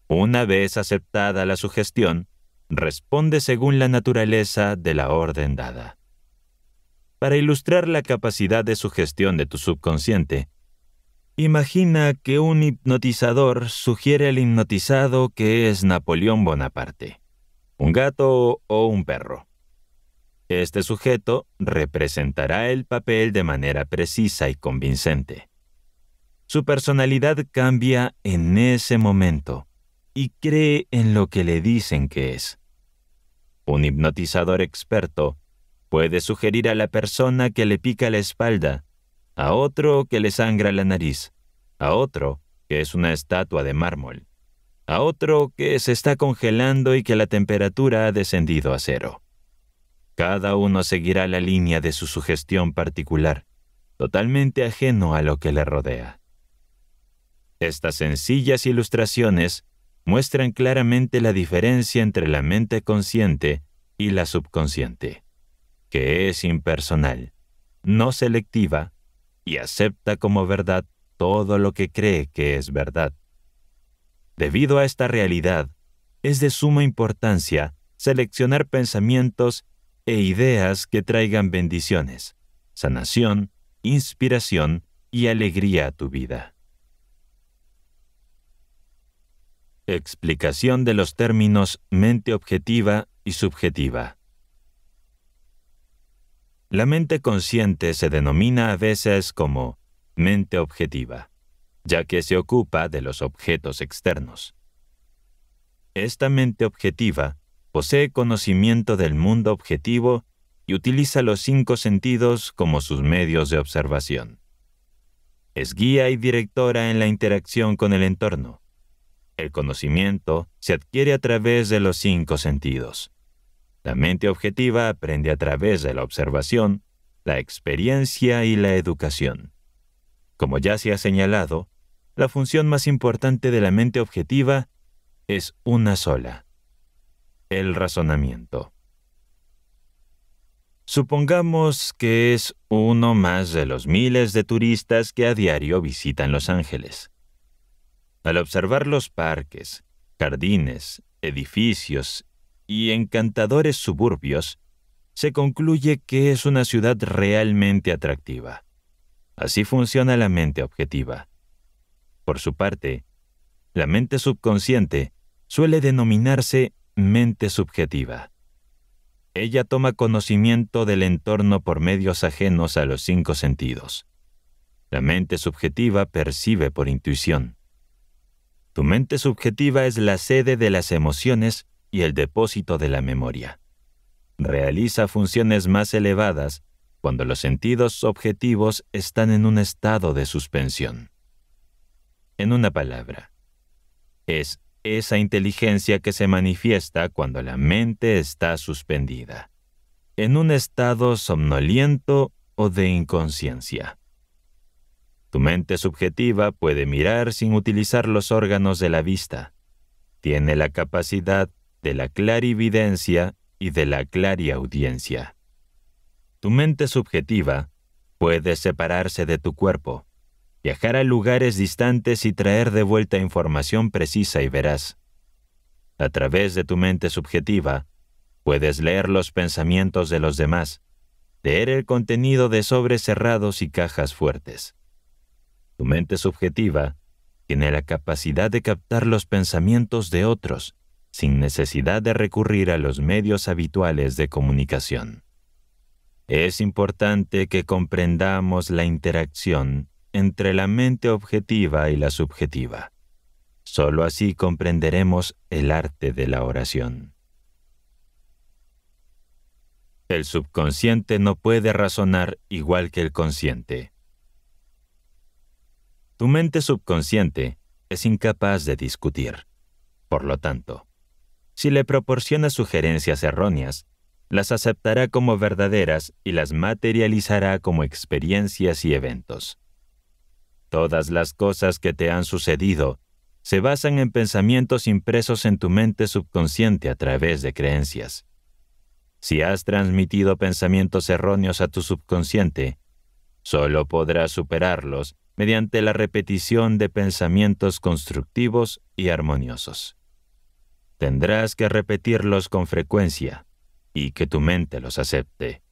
Speaker 1: Una vez aceptada la sugestión, responde según la naturaleza de la orden dada. Para ilustrar la capacidad de sugestión de tu subconsciente, imagina que un hipnotizador sugiere al hipnotizado que es Napoleón Bonaparte, un gato o un perro. Este sujeto representará el papel de manera precisa y convincente. Su personalidad cambia en ese momento y cree en lo que le dicen que es. Un hipnotizador experto puede sugerir a la persona que le pica la espalda, a otro que le sangra la nariz, a otro que es una estatua de mármol, a otro que se está congelando y que la temperatura ha descendido a cero. Cada uno seguirá la línea de su sugestión particular, totalmente ajeno a lo que le rodea. Estas sencillas ilustraciones muestran claramente la diferencia entre la mente consciente y la subconsciente, que es impersonal, no selectiva y acepta como verdad todo lo que cree que es verdad. Debido a esta realidad, es de suma importancia seleccionar pensamientos e ideas que traigan bendiciones, sanación, inspiración y alegría a tu vida. Explicación de los términos mente objetiva y subjetiva. La mente consciente se denomina a veces como mente objetiva, ya que se ocupa de los objetos externos. Esta mente objetiva posee conocimiento del mundo objetivo y utiliza los cinco sentidos como sus medios de observación. Es guía y directora en la interacción con el entorno. El conocimiento se adquiere a través de los cinco sentidos. La mente objetiva aprende a través de la observación, la experiencia y la educación. Como ya se ha señalado, la función más importante de la mente objetiva es una sola, el razonamiento. Supongamos que es uno más de los miles de turistas que a diario visitan Los Ángeles. Al observar los parques, jardines, edificios y encantadores suburbios, se concluye que es una ciudad realmente atractiva. Así funciona la mente objetiva. Por su parte, la mente subconsciente suele denominarse mente subjetiva. Ella toma conocimiento del entorno por medios ajenos a los cinco sentidos. La mente subjetiva percibe por intuición. Tu mente subjetiva es la sede de las emociones y el depósito de la memoria. Realiza funciones más elevadas cuando los sentidos objetivos están en un estado de suspensión. En una palabra, es esa inteligencia que se manifiesta cuando la mente está suspendida, en un estado somnoliento o de inconsciencia. Tu mente subjetiva puede mirar sin utilizar los órganos de la vista. Tiene la capacidad de la clarividencia y de la clariaudiencia. Tu mente subjetiva puede separarse de tu cuerpo viajar a lugares distantes y traer de vuelta información precisa y veraz. A través de tu mente subjetiva, puedes leer los pensamientos de los demás, leer el contenido de sobres cerrados y cajas fuertes. Tu mente subjetiva tiene la capacidad de captar los pensamientos de otros sin necesidad de recurrir a los medios habituales de comunicación. Es importante que comprendamos la interacción entre la mente objetiva y la subjetiva. Solo así comprenderemos el arte de la oración. El subconsciente no puede razonar igual que el consciente. Tu mente subconsciente es incapaz de discutir. Por lo tanto, si le proporciona sugerencias erróneas, las aceptará como verdaderas y las materializará como experiencias y eventos. Todas las cosas que te han sucedido se basan en pensamientos impresos en tu mente subconsciente a través de creencias. Si has transmitido pensamientos erróneos a tu subconsciente, solo podrás superarlos mediante la repetición de pensamientos constructivos y armoniosos. Tendrás que repetirlos con frecuencia y que tu mente los acepte.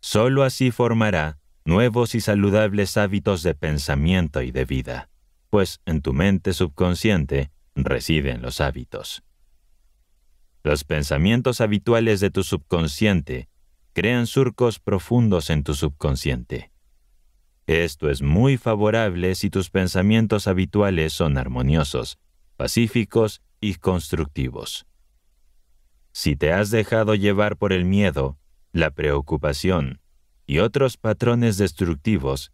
Speaker 1: Solo así formará nuevos y saludables hábitos de pensamiento y de vida, pues en tu mente subconsciente residen los hábitos. Los pensamientos habituales de tu subconsciente crean surcos profundos en tu subconsciente. Esto es muy favorable si tus pensamientos habituales son armoniosos, pacíficos y constructivos. Si te has dejado llevar por el miedo, la preocupación, y otros patrones destructivos,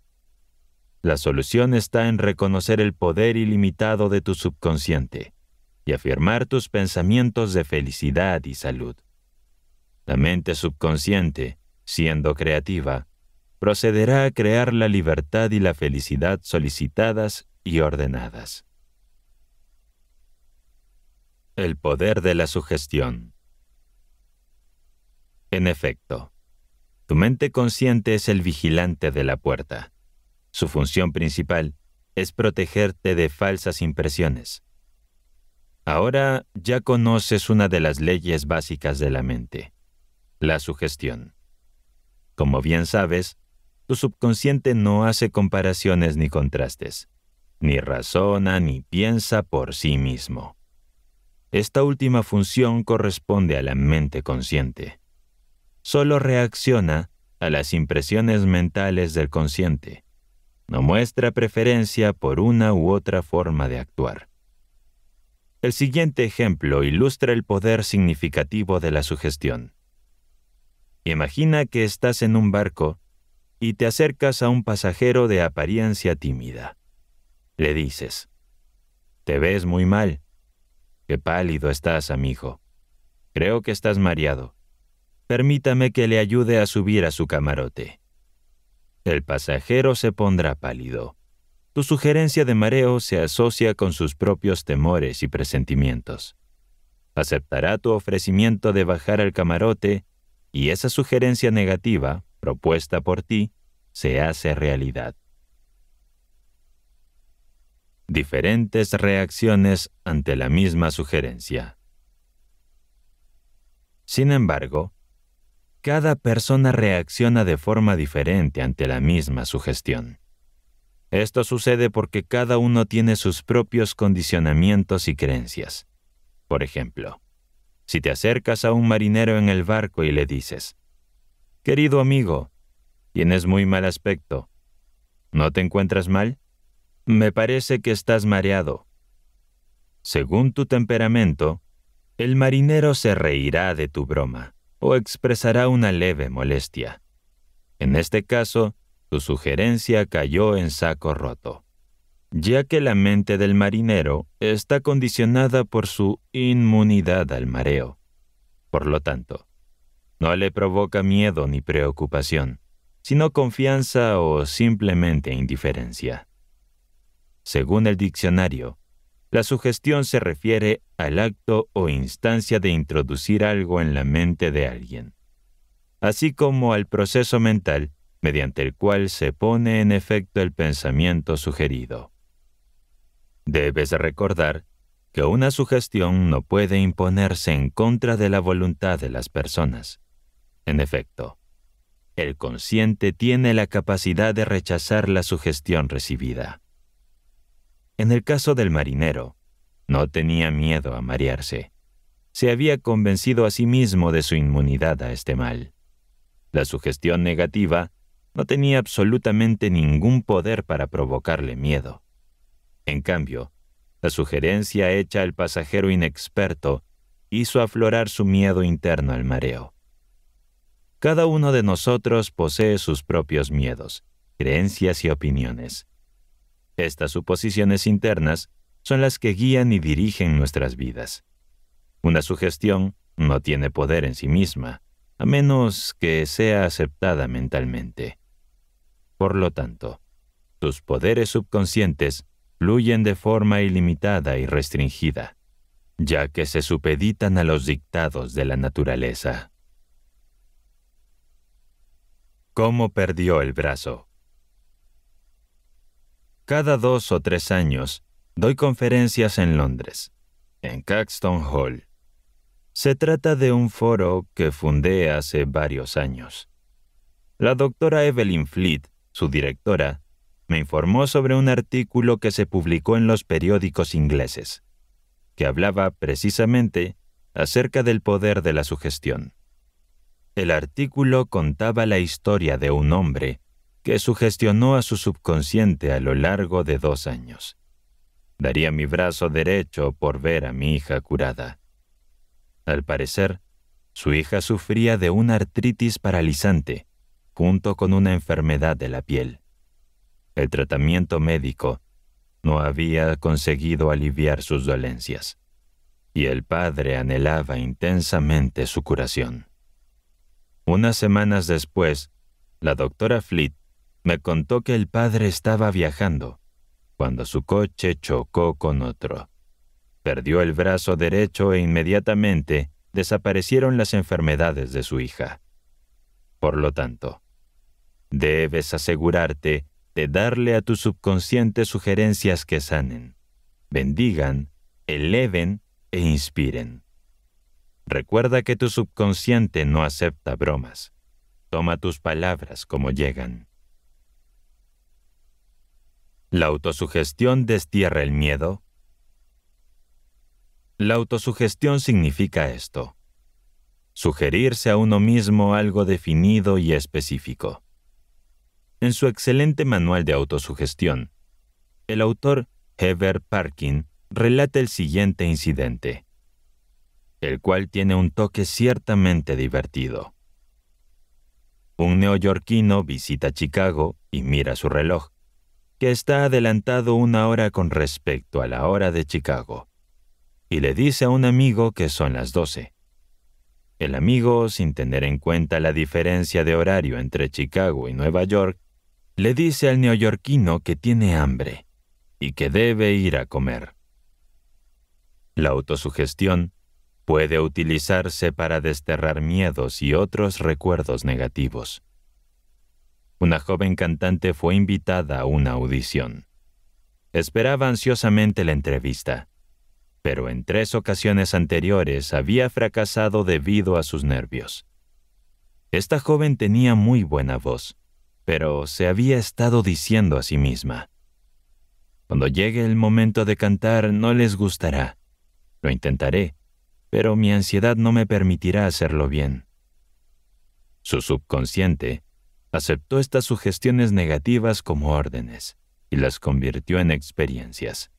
Speaker 1: la solución está en reconocer el poder ilimitado de tu subconsciente y afirmar tus pensamientos de felicidad y salud. La mente subconsciente, siendo creativa, procederá a crear la libertad y la felicidad solicitadas y ordenadas. El poder de la sugestión. En efecto, tu mente consciente es el vigilante de la puerta. Su función principal es protegerte de falsas impresiones. Ahora ya conoces una de las leyes básicas de la mente, la sugestión. Como bien sabes, tu subconsciente no hace comparaciones ni contrastes, ni razona ni piensa por sí mismo. Esta última función corresponde a la mente consciente solo reacciona a las impresiones mentales del consciente. No muestra preferencia por una u otra forma de actuar. El siguiente ejemplo ilustra el poder significativo de la sugestión. Imagina que estás en un barco y te acercas a un pasajero de apariencia tímida. Le dices, Te ves muy mal. Qué pálido estás, amigo. Creo que estás mareado. Permítame que le ayude a subir a su camarote. El pasajero se pondrá pálido. Tu sugerencia de mareo se asocia con sus propios temores y presentimientos. Aceptará tu ofrecimiento de bajar al camarote y esa sugerencia negativa, propuesta por ti, se hace realidad. Diferentes reacciones ante la misma sugerencia. Sin embargo, cada persona reacciona de forma diferente ante la misma sugestión. Esto sucede porque cada uno tiene sus propios condicionamientos y creencias. Por ejemplo, si te acercas a un marinero en el barco y le dices, Querido amigo, tienes muy mal aspecto. ¿No te encuentras mal? Me parece que estás mareado. Según tu temperamento, el marinero se reirá de tu broma o expresará una leve molestia. En este caso, su sugerencia cayó en saco roto, ya que la mente del marinero está condicionada por su inmunidad al mareo. Por lo tanto, no le provoca miedo ni preocupación, sino confianza o simplemente indiferencia. Según el diccionario, la sugestión se refiere al acto o instancia de introducir algo en la mente de alguien, así como al proceso mental mediante el cual se pone en efecto el pensamiento sugerido. Debes recordar que una sugestión no puede imponerse en contra de la voluntad de las personas. En efecto, el consciente tiene la capacidad de rechazar la sugestión recibida. En el caso del marinero, no tenía miedo a marearse. Se había convencido a sí mismo de su inmunidad a este mal. La sugestión negativa no tenía absolutamente ningún poder para provocarle miedo. En cambio, la sugerencia hecha al pasajero inexperto hizo aflorar su miedo interno al mareo. Cada uno de nosotros posee sus propios miedos, creencias y opiniones. Estas suposiciones internas son las que guían y dirigen nuestras vidas. Una sugestión no tiene poder en sí misma, a menos que sea aceptada mentalmente. Por lo tanto, tus poderes subconscientes fluyen de forma ilimitada y restringida, ya que se supeditan a los dictados de la naturaleza. ¿Cómo perdió el brazo? Cada dos o tres años doy conferencias en Londres, en Caxton Hall. Se trata de un foro que fundé hace varios años. La doctora Evelyn Fleet, su directora, me informó sobre un artículo que se publicó en los periódicos ingleses, que hablaba precisamente acerca del poder de la sugestión. El artículo contaba la historia de un hombre que sugestionó a su subconsciente a lo largo de dos años. Daría mi brazo derecho por ver a mi hija curada. Al parecer, su hija sufría de una artritis paralizante, junto con una enfermedad de la piel. El tratamiento médico no había conseguido aliviar sus dolencias, y el padre anhelaba intensamente su curación. Unas semanas después, la doctora Fleet me contó que el padre estaba viajando cuando su coche chocó con otro. Perdió el brazo derecho e inmediatamente desaparecieron las enfermedades de su hija. Por lo tanto, debes asegurarte de darle a tu subconsciente sugerencias que sanen, bendigan, eleven e inspiren. Recuerda que tu subconsciente no acepta bromas. Toma tus palabras como llegan. ¿La autosugestión destierra el miedo? La autosugestión significa esto. Sugerirse a uno mismo algo definido y específico. En su excelente manual de autosugestión, el autor Heber Parkin relata el siguiente incidente, el cual tiene un toque ciertamente divertido. Un neoyorquino visita Chicago y mira su reloj que está adelantado una hora con respecto a la hora de Chicago, y le dice a un amigo que son las 12. El amigo, sin tener en cuenta la diferencia de horario entre Chicago y Nueva York, le dice al neoyorquino que tiene hambre y que debe ir a comer. La autosugestión puede utilizarse para desterrar miedos y otros recuerdos negativos una joven cantante fue invitada a una audición. Esperaba ansiosamente la entrevista, pero en tres ocasiones anteriores había fracasado debido a sus nervios. Esta joven tenía muy buena voz, pero se había estado diciendo a sí misma, Cuando llegue el momento de cantar no les gustará. Lo intentaré, pero mi ansiedad no me permitirá hacerlo bien. Su subconsciente aceptó estas sugestiones negativas como órdenes y las convirtió en experiencias.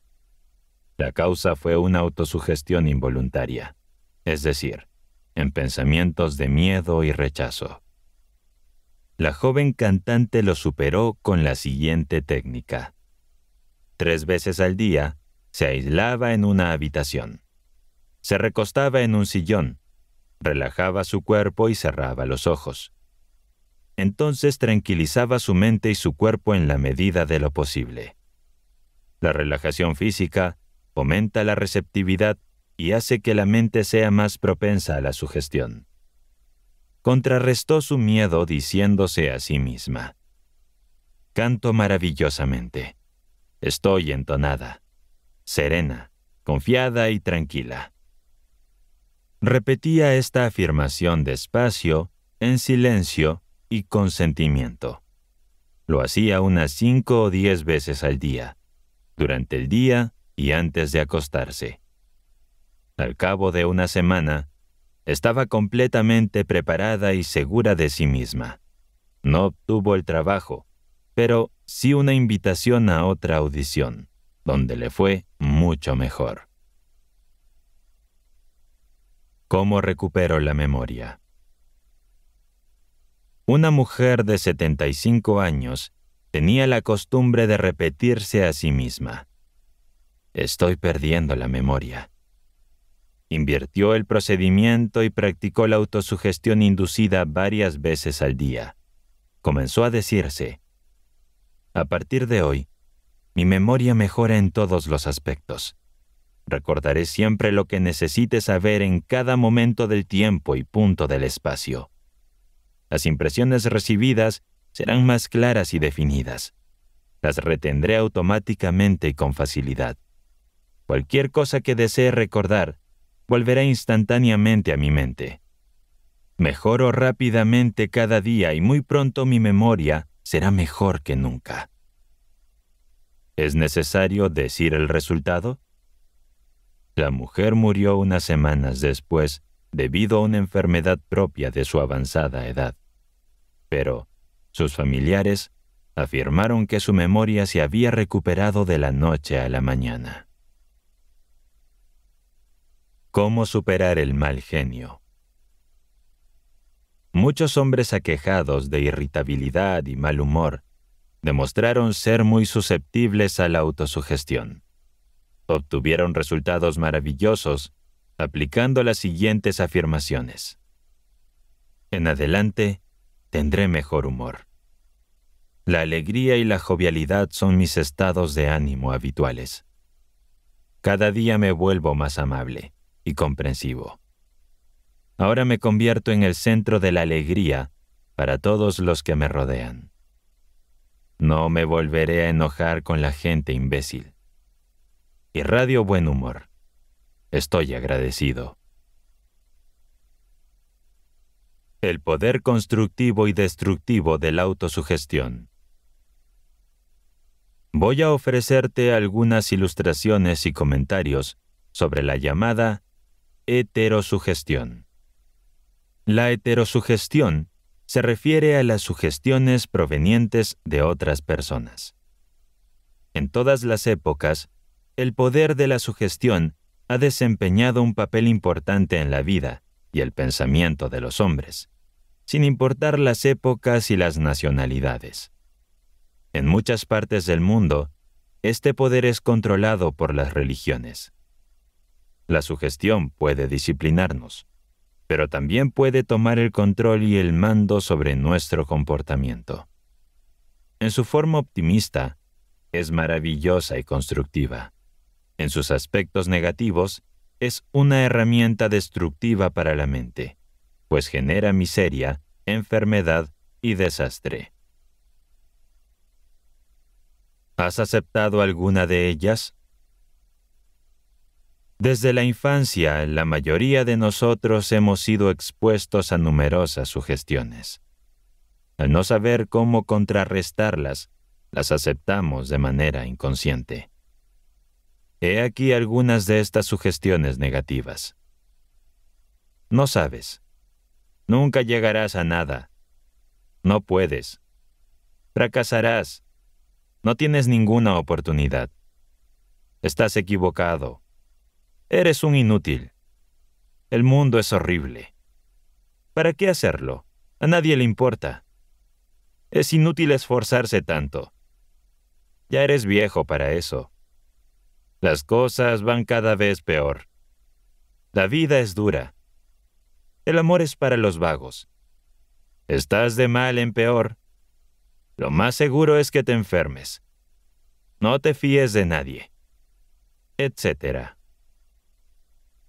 Speaker 1: La causa fue una autosugestión involuntaria, es decir, en pensamientos de miedo y rechazo. La joven cantante lo superó con la siguiente técnica. Tres veces al día se aislaba en una habitación. Se recostaba en un sillón, relajaba su cuerpo y cerraba los ojos entonces tranquilizaba su mente y su cuerpo en la medida de lo posible. La relajación física fomenta la receptividad y hace que la mente sea más propensa a la sugestión. Contrarrestó su miedo diciéndose a sí misma, Canto maravillosamente. Estoy entonada, serena, confiada y tranquila. Repetía esta afirmación despacio, en silencio, y consentimiento. Lo hacía unas cinco o diez veces al día, durante el día y antes de acostarse. Al cabo de una semana, estaba completamente preparada y segura de sí misma. No obtuvo el trabajo, pero sí una invitación a otra audición, donde le fue mucho mejor. ¿Cómo recupero la memoria? Una mujer de 75 años tenía la costumbre de repetirse a sí misma. Estoy perdiendo la memoria. Invirtió el procedimiento y practicó la autosugestión inducida varias veces al día. Comenzó a decirse, a partir de hoy, mi memoria mejora en todos los aspectos. Recordaré siempre lo que necesite saber en cada momento del tiempo y punto del espacio. Las impresiones recibidas serán más claras y definidas. Las retendré automáticamente y con facilidad. Cualquier cosa que desee recordar volverá instantáneamente a mi mente. Mejoro rápidamente cada día y muy pronto mi memoria será mejor que nunca. ¿Es necesario decir el resultado? La mujer murió unas semanas después debido a una enfermedad propia de su avanzada edad pero sus familiares afirmaron que su memoria se había recuperado de la noche a la mañana. ¿Cómo superar el mal genio? Muchos hombres aquejados de irritabilidad y mal humor demostraron ser muy susceptibles a la autosugestión. Obtuvieron resultados maravillosos aplicando las siguientes afirmaciones. En adelante, tendré mejor humor. La alegría y la jovialidad son mis estados de ánimo habituales. Cada día me vuelvo más amable y comprensivo. Ahora me convierto en el centro de la alegría para todos los que me rodean. No me volveré a enojar con la gente imbécil. Irradio buen humor. Estoy agradecido. El poder constructivo y destructivo de la autosugestión. Voy a ofrecerte algunas ilustraciones y comentarios sobre la llamada heterosugestión. La heterosugestión se refiere a las sugestiones provenientes de otras personas. En todas las épocas, el poder de la sugestión ha desempeñado un papel importante en la vida y el pensamiento de los hombres sin importar las épocas y las nacionalidades. En muchas partes del mundo, este poder es controlado por las religiones. La sugestión puede disciplinarnos, pero también puede tomar el control y el mando sobre nuestro comportamiento. En su forma optimista, es maravillosa y constructiva. En sus aspectos negativos, es una herramienta destructiva para la mente pues genera miseria, enfermedad y desastre. ¿Has aceptado alguna de ellas? Desde la infancia, la mayoría de nosotros hemos sido expuestos a numerosas sugestiones. Al no saber cómo contrarrestarlas, las aceptamos de manera inconsciente. He aquí algunas de estas sugestiones negativas. No sabes, Nunca llegarás a nada. No puedes. Fracasarás. No tienes ninguna oportunidad. Estás equivocado. Eres un inútil. El mundo es horrible. ¿Para qué hacerlo? A nadie le importa. Es inútil esforzarse tanto. Ya eres viejo para eso. Las cosas van cada vez peor. La vida es dura. El amor es para los vagos. Estás de mal en peor. Lo más seguro es que te enfermes. No te fíes de nadie. Etcétera.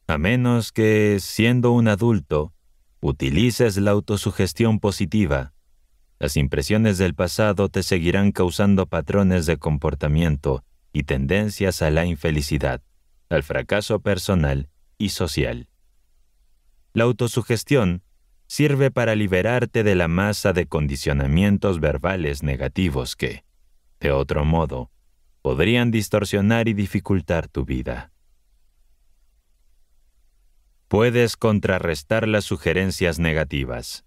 Speaker 1: A menos que, siendo un adulto, utilices la autosugestión positiva, las impresiones del pasado te seguirán causando patrones de comportamiento y tendencias a la infelicidad, al fracaso personal y social. La autosugestión sirve para liberarte de la masa de condicionamientos verbales negativos que, de otro modo, podrían distorsionar y dificultar tu vida. Puedes contrarrestar las sugerencias negativas.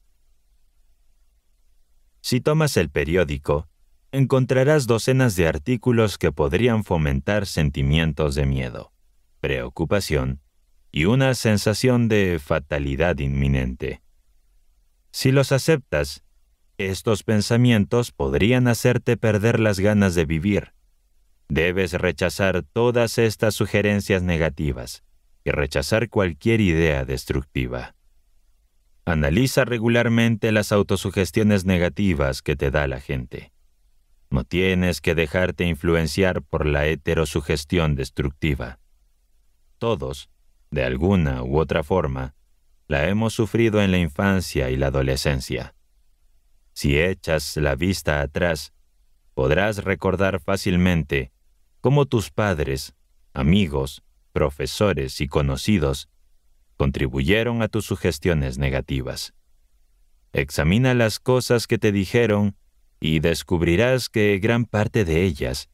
Speaker 1: Si tomas el periódico, encontrarás docenas de artículos que podrían fomentar sentimientos de miedo, preocupación y una sensación de fatalidad inminente. Si los aceptas, estos pensamientos podrían hacerte perder las ganas de vivir. Debes rechazar todas estas sugerencias negativas y rechazar cualquier idea destructiva. Analiza regularmente las autosugestiones negativas que te da la gente. No tienes que dejarte influenciar por la heterosugestión destructiva. Todos, de alguna u otra forma, la hemos sufrido en la infancia y la adolescencia. Si echas la vista atrás, podrás recordar fácilmente cómo tus padres, amigos, profesores y conocidos contribuyeron a tus sugestiones negativas. Examina las cosas que te dijeron y descubrirás que gran parte de ellas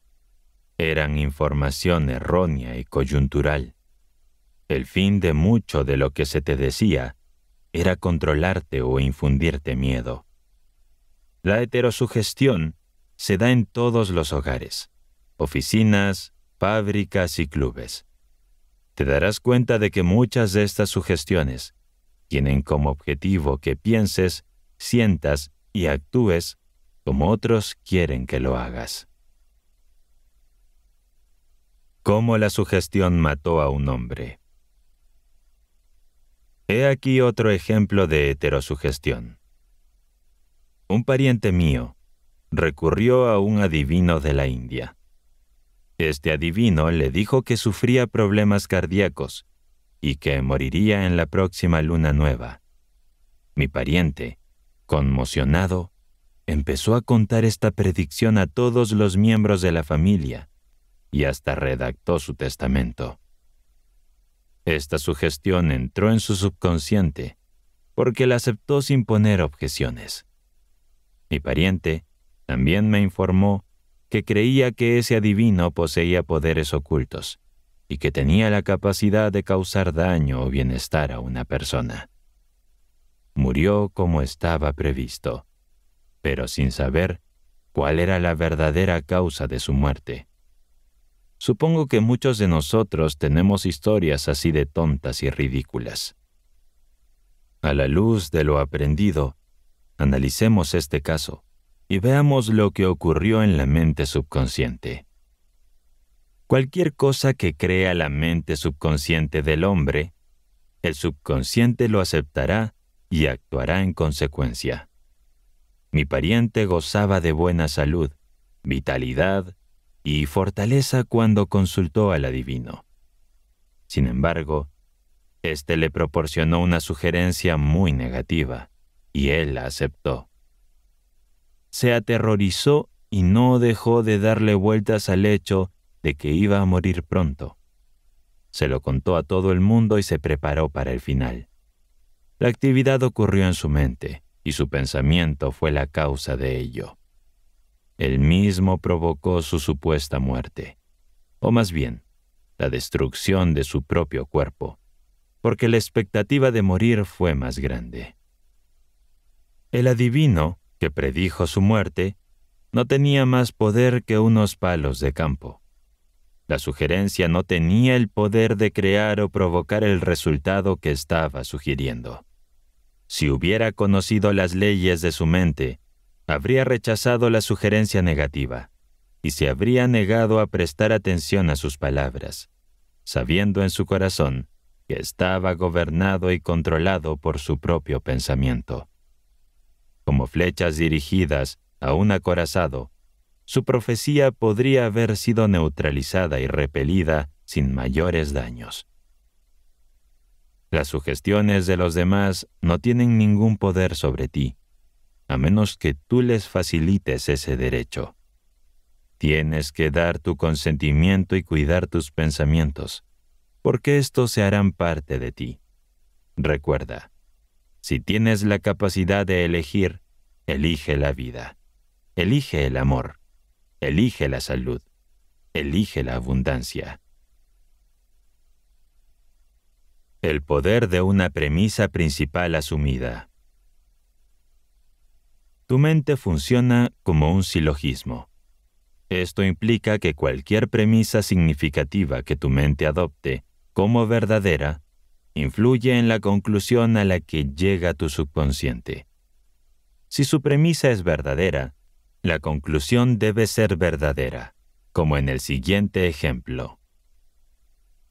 Speaker 1: eran información errónea y coyuntural. El fin de mucho de lo que se te decía era controlarte o infundirte miedo. La heterosugestión se da en todos los hogares, oficinas, fábricas y clubes. Te darás cuenta de que muchas de estas sugestiones tienen como objetivo que pienses, sientas y actúes como otros quieren que lo hagas. ¿Cómo la sugestión mató a un hombre? He aquí otro ejemplo de heterosugestión. Un pariente mío recurrió a un adivino de la India. Este adivino le dijo que sufría problemas cardíacos y que moriría en la próxima luna nueva. Mi pariente, conmocionado, empezó a contar esta predicción a todos los miembros de la familia y hasta redactó su testamento. Esta sugestión entró en su subconsciente porque la aceptó sin poner objeciones. Mi pariente también me informó que creía que ese adivino poseía poderes ocultos y que tenía la capacidad de causar daño o bienestar a una persona. Murió como estaba previsto, pero sin saber cuál era la verdadera causa de su muerte. Supongo que muchos de nosotros tenemos historias así de tontas y ridículas. A la luz de lo aprendido, analicemos este caso y veamos lo que ocurrió en la mente subconsciente. Cualquier cosa que crea la mente subconsciente del hombre, el subconsciente lo aceptará y actuará en consecuencia. Mi pariente gozaba de buena salud, vitalidad y fortaleza cuando consultó al adivino. Sin embargo, este le proporcionó una sugerencia muy negativa, y él la aceptó. Se aterrorizó y no dejó de darle vueltas al hecho de que iba a morir pronto. Se lo contó a todo el mundo y se preparó para el final. La actividad ocurrió en su mente, y su pensamiento fue la causa de ello. Él mismo provocó su supuesta muerte, o más bien, la destrucción de su propio cuerpo, porque la expectativa de morir fue más grande. El adivino, que predijo su muerte, no tenía más poder que unos palos de campo. La sugerencia no tenía el poder de crear o provocar el resultado que estaba sugiriendo. Si hubiera conocido las leyes de su mente, habría rechazado la sugerencia negativa y se habría negado a prestar atención a sus palabras, sabiendo en su corazón que estaba gobernado y controlado por su propio pensamiento. Como flechas dirigidas a un acorazado, su profecía podría haber sido neutralizada y repelida sin mayores daños. Las sugestiones de los demás no tienen ningún poder sobre ti a menos que tú les facilites ese derecho. Tienes que dar tu consentimiento y cuidar tus pensamientos, porque estos se harán parte de ti. Recuerda, si tienes la capacidad de elegir, elige la vida, elige el amor, elige la salud, elige la abundancia. El poder de una premisa principal asumida. Tu mente funciona como un silogismo. Esto implica que cualquier premisa significativa que tu mente adopte como verdadera influye en la conclusión a la que llega tu subconsciente. Si su premisa es verdadera, la conclusión debe ser verdadera, como en el siguiente ejemplo.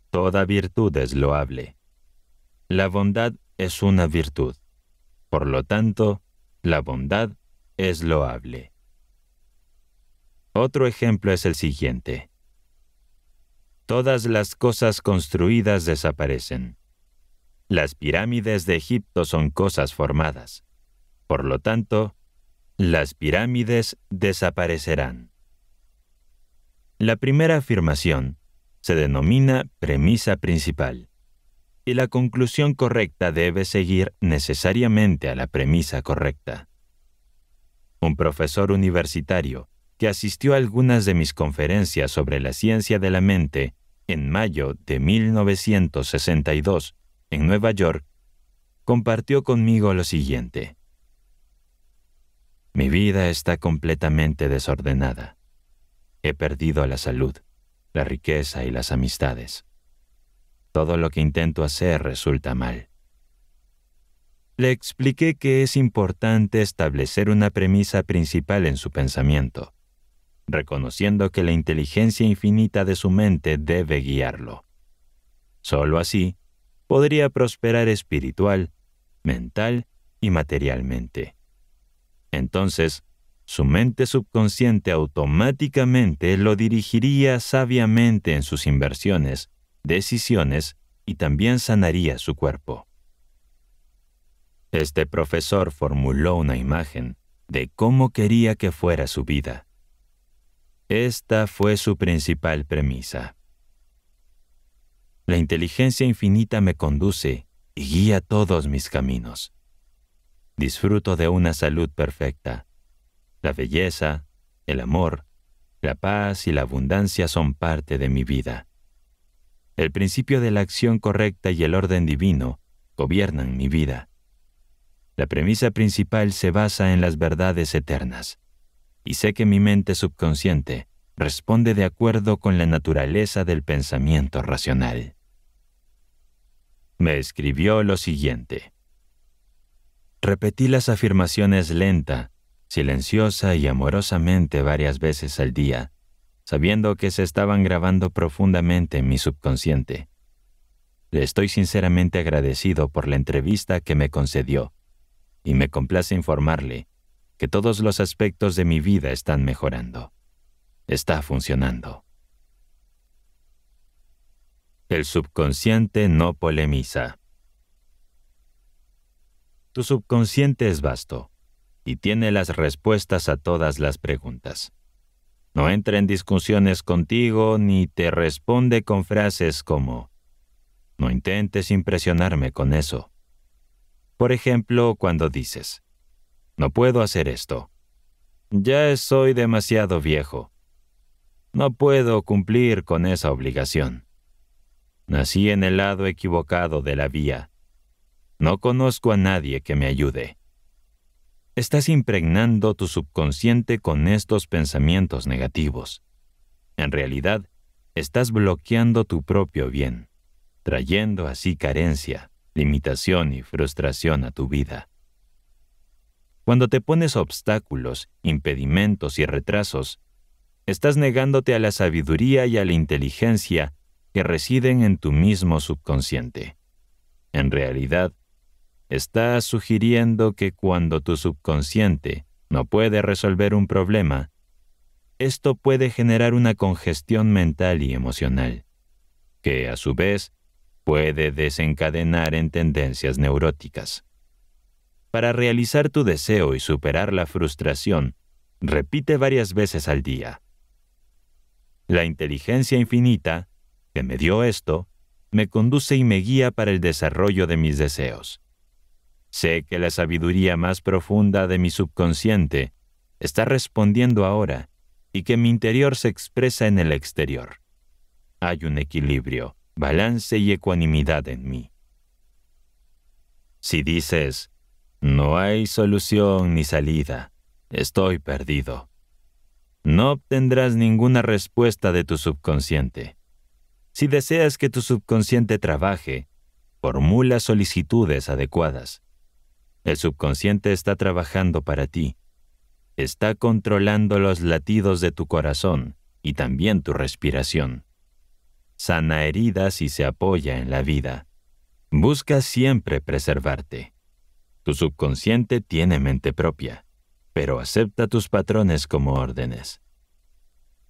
Speaker 1: Toda virtud es loable. La bondad es una virtud. Por lo tanto, la bondad es loable. Otro ejemplo es el siguiente. Todas las cosas construidas desaparecen. Las pirámides de Egipto son cosas formadas. Por lo tanto, las pirámides desaparecerán. La primera afirmación se denomina premisa principal, y la conclusión correcta debe seguir necesariamente a la premisa correcta un profesor universitario que asistió a algunas de mis conferencias sobre la ciencia de la mente en mayo de 1962 en Nueva York, compartió conmigo lo siguiente. Mi vida está completamente desordenada. He perdido la salud, la riqueza y las amistades. Todo lo que intento hacer resulta mal. Le expliqué que es importante establecer una premisa principal en su pensamiento, reconociendo que la inteligencia infinita de su mente debe guiarlo. Solo así podría prosperar espiritual, mental y materialmente. Entonces, su mente subconsciente automáticamente lo dirigiría sabiamente en sus inversiones, decisiones y también sanaría su cuerpo. Este profesor formuló una imagen de cómo quería que fuera su vida. Esta fue su principal premisa. La inteligencia infinita me conduce y guía todos mis caminos. Disfruto de una salud perfecta. La belleza, el amor, la paz y la abundancia son parte de mi vida. El principio de la acción correcta y el orden divino gobiernan mi vida. La premisa principal se basa en las verdades eternas. Y sé que mi mente subconsciente responde de acuerdo con la naturaleza del pensamiento racional. Me escribió lo siguiente. Repetí las afirmaciones lenta, silenciosa y amorosamente varias veces al día, sabiendo que se estaban grabando profundamente en mi subconsciente. Le estoy sinceramente agradecido por la entrevista que me concedió y me complace informarle que todos los aspectos de mi vida están mejorando. Está funcionando. El subconsciente no polemiza. Tu subconsciente es vasto y tiene las respuestas a todas las preguntas. No entra en discusiones contigo ni te responde con frases como, no intentes impresionarme con eso. Por ejemplo, cuando dices, no puedo hacer esto. Ya soy demasiado viejo. No puedo cumplir con esa obligación. Nací en el lado equivocado de la vía. No conozco a nadie que me ayude. Estás impregnando tu subconsciente con estos pensamientos negativos. En realidad, estás bloqueando tu propio bien, trayendo así carencia, limitación y frustración a tu vida. Cuando te pones obstáculos, impedimentos y retrasos, estás negándote a la sabiduría y a la inteligencia que residen en tu mismo subconsciente. En realidad, estás sugiriendo que cuando tu subconsciente no puede resolver un problema, esto puede generar una congestión mental y emocional, que a su vez puede desencadenar en tendencias neuróticas. Para realizar tu deseo y superar la frustración, repite varias veces al día. La inteligencia infinita, que me dio esto, me conduce y me guía para el desarrollo de mis deseos. Sé que la sabiduría más profunda de mi subconsciente está respondiendo ahora y que mi interior se expresa en el exterior. Hay un equilibrio balance y ecuanimidad en mí. Si dices, no hay solución ni salida, estoy perdido, no obtendrás ninguna respuesta de tu subconsciente. Si deseas que tu subconsciente trabaje, formula solicitudes adecuadas. El subconsciente está trabajando para ti. Está controlando los latidos de tu corazón y también tu respiración sana heridas y se apoya en la vida. Busca siempre preservarte. Tu subconsciente tiene mente propia, pero acepta tus patrones como órdenes.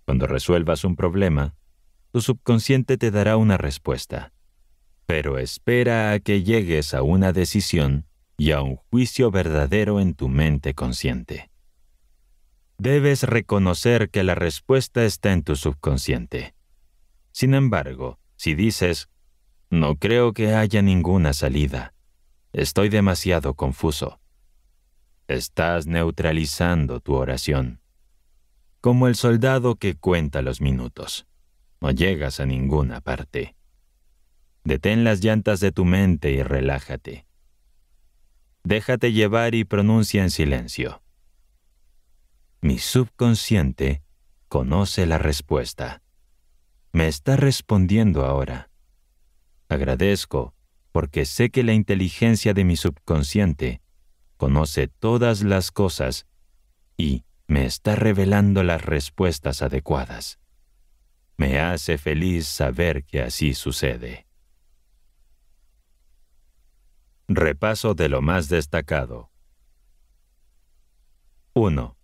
Speaker 1: Cuando resuelvas un problema, tu subconsciente te dará una respuesta, pero espera a que llegues a una decisión y a un juicio verdadero en tu mente consciente. Debes reconocer que la respuesta está en tu subconsciente sin embargo, si dices, no creo que haya ninguna salida, estoy demasiado confuso, estás neutralizando tu oración. Como el soldado que cuenta los minutos, no llegas a ninguna parte. Detén las llantas de tu mente y relájate. Déjate llevar y pronuncia en silencio. Mi subconsciente conoce la respuesta me está respondiendo ahora. Agradezco porque sé que la inteligencia de mi subconsciente conoce todas las cosas y me está revelando las respuestas adecuadas. Me hace feliz saber que así sucede. Repaso de lo más destacado. 1.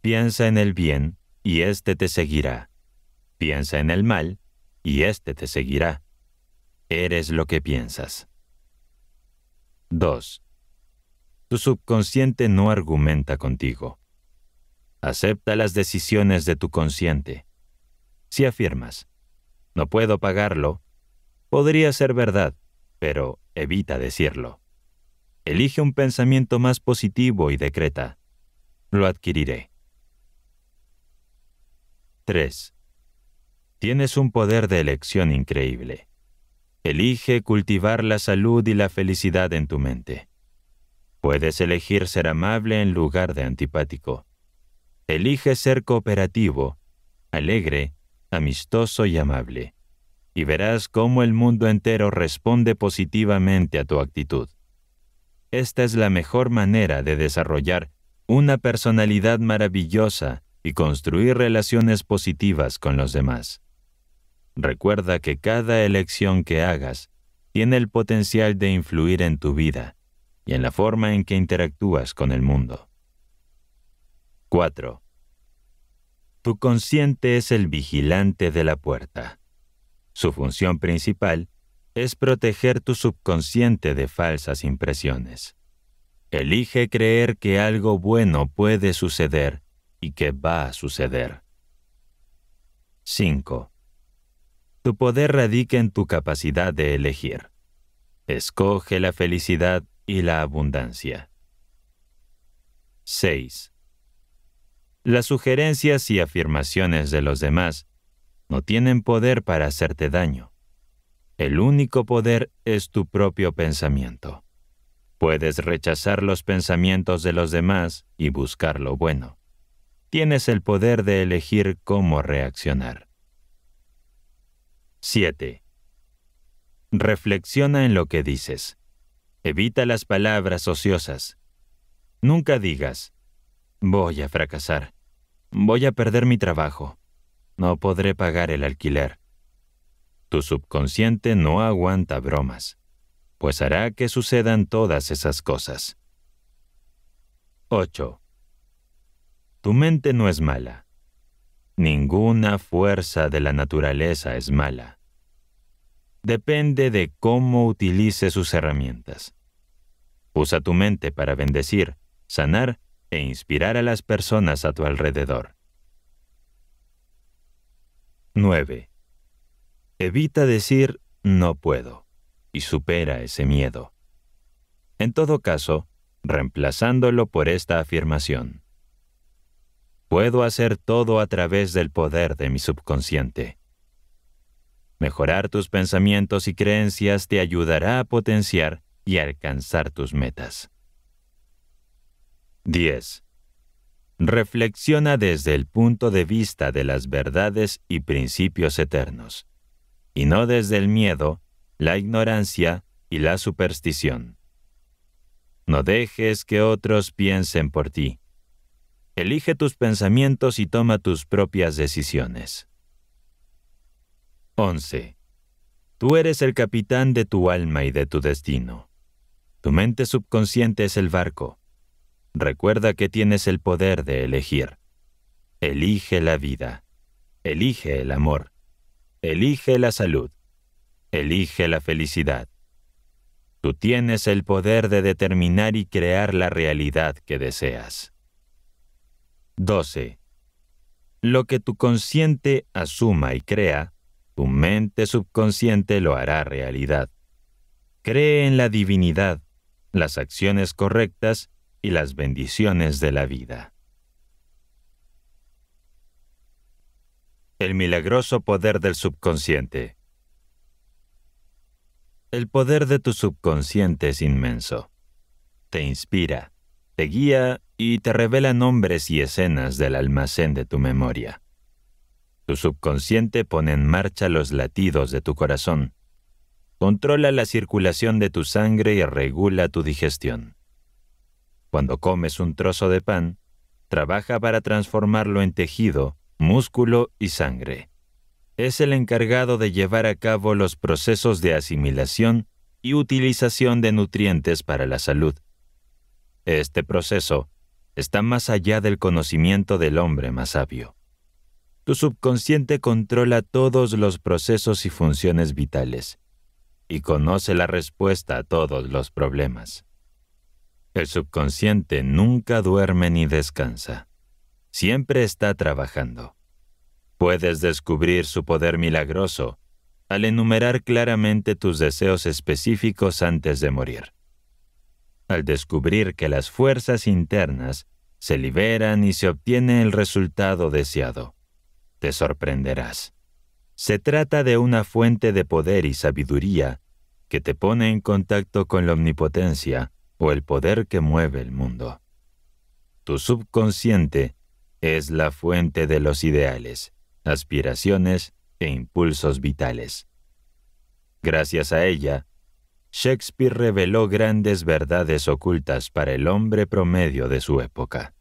Speaker 1: Piensa en el bien y éste te seguirá. Piensa en el mal, y éste te seguirá. Eres lo que piensas. 2. Tu subconsciente no argumenta contigo. Acepta las decisiones de tu consciente. Si afirmas, no puedo pagarlo, podría ser verdad, pero evita decirlo. Elige un pensamiento más positivo y decreta, lo adquiriré. 3. Tienes un poder de elección increíble. Elige cultivar la salud y la felicidad en tu mente. Puedes elegir ser amable en lugar de antipático. Elige ser cooperativo, alegre, amistoso y amable. Y verás cómo el mundo entero responde positivamente a tu actitud. Esta es la mejor manera de desarrollar una personalidad maravillosa y construir relaciones positivas con los demás. Recuerda que cada elección que hagas tiene el potencial de influir en tu vida y en la forma en que interactúas con el mundo. 4. Tu consciente es el vigilante de la puerta. Su función principal es proteger tu subconsciente de falsas impresiones. Elige creer que algo bueno puede suceder y que va a suceder. 5. Tu poder radica en tu capacidad de elegir. Escoge la felicidad y la abundancia. 6. Las sugerencias y afirmaciones de los demás no tienen poder para hacerte daño. El único poder es tu propio pensamiento. Puedes rechazar los pensamientos de los demás y buscar lo bueno. Tienes el poder de elegir cómo reaccionar. 7. Reflexiona en lo que dices. Evita las palabras ociosas. Nunca digas, voy a fracasar, voy a perder mi trabajo, no podré pagar el alquiler. Tu subconsciente no aguanta bromas, pues hará que sucedan todas esas cosas. 8. Tu mente no es mala Ninguna fuerza de la naturaleza es mala. Depende de cómo utilice sus herramientas. Usa tu mente para bendecir, sanar e inspirar a las personas a tu alrededor. 9. Evita decir no puedo y supera ese miedo. En todo caso, reemplazándolo por esta afirmación. Puedo hacer todo a través del poder de mi subconsciente. Mejorar tus pensamientos y creencias te ayudará a potenciar y alcanzar tus metas. 10. Reflexiona desde el punto de vista de las verdades y principios eternos, y no desde el miedo, la ignorancia y la superstición. No dejes que otros piensen por ti. Elige tus pensamientos y toma tus propias decisiones. 11. Tú eres el capitán de tu alma y de tu destino. Tu mente subconsciente es el barco. Recuerda que tienes el poder de elegir. Elige la vida. Elige el amor. Elige la salud. Elige la felicidad. Tú tienes el poder de determinar y crear la realidad que deseas. 12. Lo que tu consciente asuma y crea, tu mente subconsciente lo hará realidad. Cree en la divinidad, las acciones correctas y las bendiciones de la vida. El milagroso poder del subconsciente. El poder de tu subconsciente es inmenso. Te inspira, te guía y te revela nombres y escenas del almacén de tu memoria. Tu subconsciente pone en marcha los latidos de tu corazón, controla la circulación de tu sangre y regula tu digestión. Cuando comes un trozo de pan, trabaja para transformarlo en tejido, músculo y sangre. Es el encargado de llevar a cabo los procesos de asimilación y utilización de nutrientes para la salud este proceso está más allá del conocimiento del hombre más sabio. Tu subconsciente controla todos los procesos y funciones vitales y conoce la respuesta a todos los problemas. El subconsciente nunca duerme ni descansa. Siempre está trabajando. Puedes descubrir su poder milagroso al enumerar claramente tus deseos específicos antes de morir al descubrir que las fuerzas internas se liberan y se obtiene el resultado deseado. Te sorprenderás. Se trata de una fuente de poder y sabiduría que te pone en contacto con la omnipotencia o el poder que mueve el mundo. Tu subconsciente es la fuente de los ideales, aspiraciones e impulsos vitales. Gracias a ella, Shakespeare reveló grandes verdades ocultas para el hombre promedio de su época.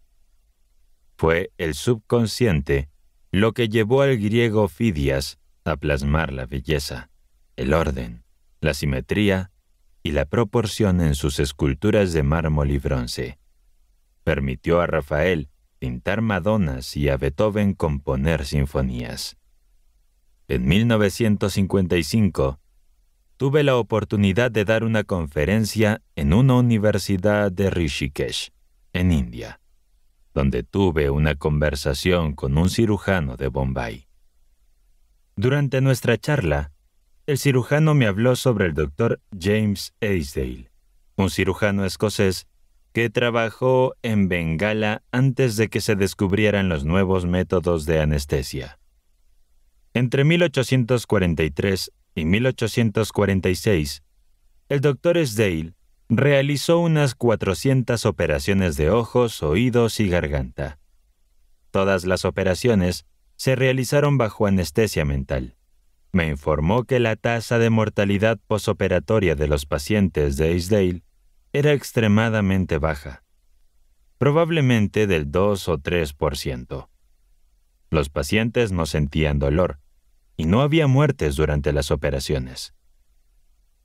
Speaker 1: Fue el subconsciente lo que llevó al griego Fidias a plasmar la belleza, el orden, la simetría y la proporción en sus esculturas de mármol y bronce. Permitió a Rafael pintar Madonas y a Beethoven componer sinfonías. En 1955, tuve la oportunidad de dar una conferencia en una universidad de Rishikesh, en India, donde tuve una conversación con un cirujano de Bombay. Durante nuestra charla, el cirujano me habló sobre el doctor James Aisdale, un cirujano escocés que trabajó en Bengala antes de que se descubrieran los nuevos métodos de anestesia. Entre 1843 en 1846, el doctor Sdale realizó unas 400 operaciones de ojos, oídos y garganta. Todas las operaciones se realizaron bajo anestesia mental. Me informó que la tasa de mortalidad posoperatoria de los pacientes de Isdale era extremadamente baja, probablemente del 2 o 3%. Los pacientes no sentían dolor, y no había muertes durante las operaciones.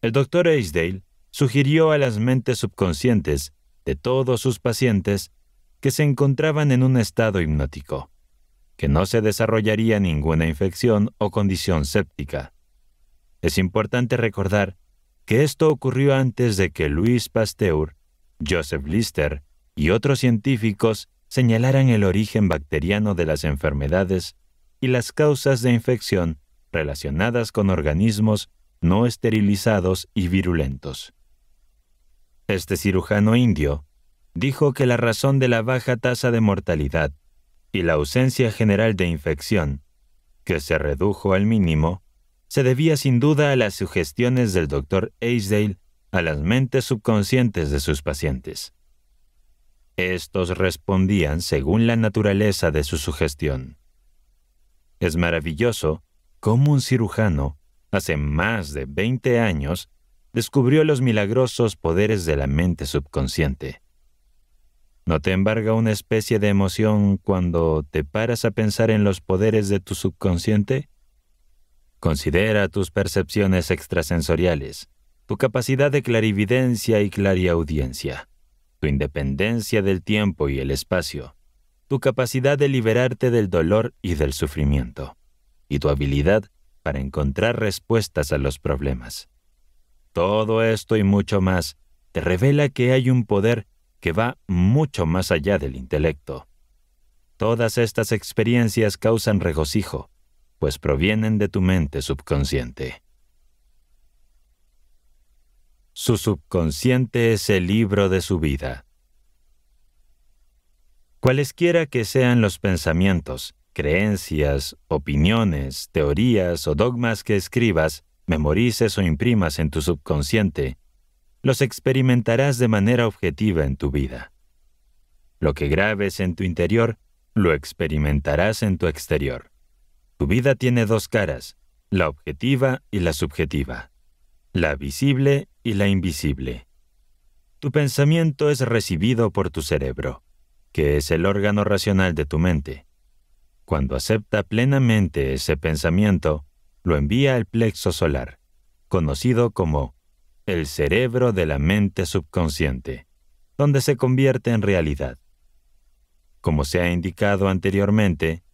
Speaker 1: El doctor Eisdale sugirió a las mentes subconscientes de todos sus pacientes que se encontraban en un estado hipnótico, que no se desarrollaría ninguna infección o condición séptica. Es importante recordar que esto ocurrió antes de que Louis Pasteur, Joseph Lister y otros científicos señalaran el origen bacteriano de las enfermedades y las causas de infección relacionadas con organismos no esterilizados y virulentos. Este cirujano indio dijo que la razón de la baja tasa de mortalidad y la ausencia general de infección, que se redujo al mínimo, se debía sin duda a las sugestiones del doctor Aisdale a las mentes subconscientes de sus pacientes. Estos respondían según la naturaleza de su sugestión. Es maravilloso cómo un cirujano, hace más de 20 años, descubrió los milagrosos poderes de la mente subconsciente. ¿No te embarga una especie de emoción cuando te paras a pensar en los poderes de tu subconsciente? Considera tus percepciones extrasensoriales, tu capacidad de clarividencia y clariaudiencia, tu independencia del tiempo y el espacio, tu capacidad de liberarte del dolor y del sufrimiento y tu habilidad para encontrar respuestas a los problemas. Todo esto y mucho más te revela que hay un poder que va mucho más allá del intelecto. Todas estas experiencias causan regocijo, pues provienen de tu mente subconsciente. Su subconsciente es el libro de su vida. Cualesquiera que sean los pensamientos, creencias, opiniones, teorías o dogmas que escribas, memorices o imprimas en tu subconsciente, los experimentarás de manera objetiva en tu vida. Lo que grabes en tu interior, lo experimentarás en tu exterior. Tu vida tiene dos caras, la objetiva y la subjetiva, la visible y la invisible. Tu pensamiento es recibido por tu cerebro, que es el órgano racional de tu mente. Cuando acepta plenamente ese pensamiento, lo envía al plexo solar, conocido como el cerebro de la mente subconsciente, donde se convierte en realidad. Como se ha indicado anteriormente,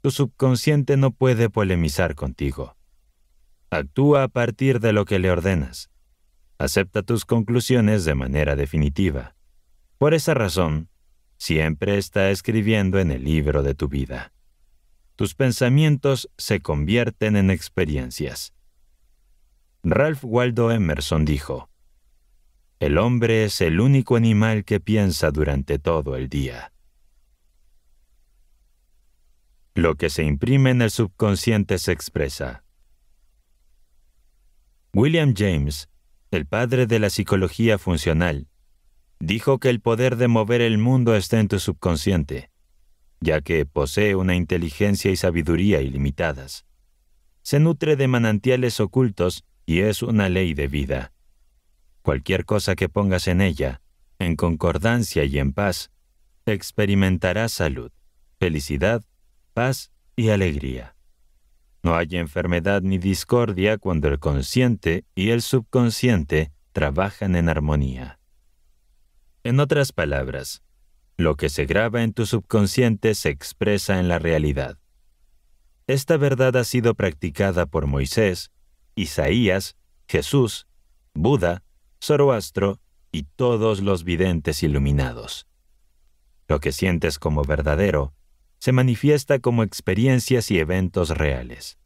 Speaker 1: tu subconsciente no puede polemizar contigo. Actúa a partir de lo que le ordenas. Acepta tus conclusiones de manera definitiva. Por esa razón, siempre está escribiendo en el libro de tu vida tus pensamientos se convierten en experiencias. Ralph Waldo Emerson dijo, El hombre es el único animal que piensa durante todo el día. Lo que se imprime en el subconsciente se expresa. William James, el padre de la psicología funcional, dijo que el poder de mover el mundo está en tu subconsciente ya que posee una inteligencia y sabiduría ilimitadas. Se nutre de manantiales ocultos y es una ley de vida. Cualquier cosa que pongas en ella, en concordancia y en paz, experimentará salud, felicidad, paz y alegría. No hay enfermedad ni discordia cuando el consciente y el subconsciente trabajan en armonía. En otras palabras, lo que se graba en tu subconsciente se expresa en la realidad. Esta verdad ha sido practicada por Moisés, Isaías, Jesús, Buda, Zoroastro y todos los videntes iluminados. Lo que sientes como verdadero se manifiesta como experiencias y eventos reales.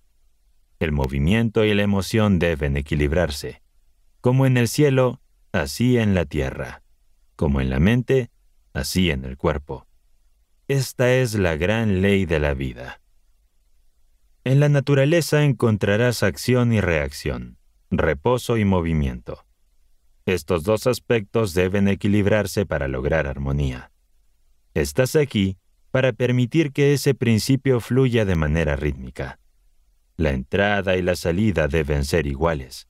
Speaker 1: El movimiento y la emoción deben equilibrarse, como en el cielo, así en la tierra, como en la mente, así en el cuerpo. Esta es la gran ley de la vida. En la naturaleza encontrarás acción y reacción, reposo y movimiento. Estos dos aspectos deben equilibrarse para lograr armonía. Estás aquí para permitir que ese principio fluya de manera rítmica. La entrada y la salida deben ser iguales.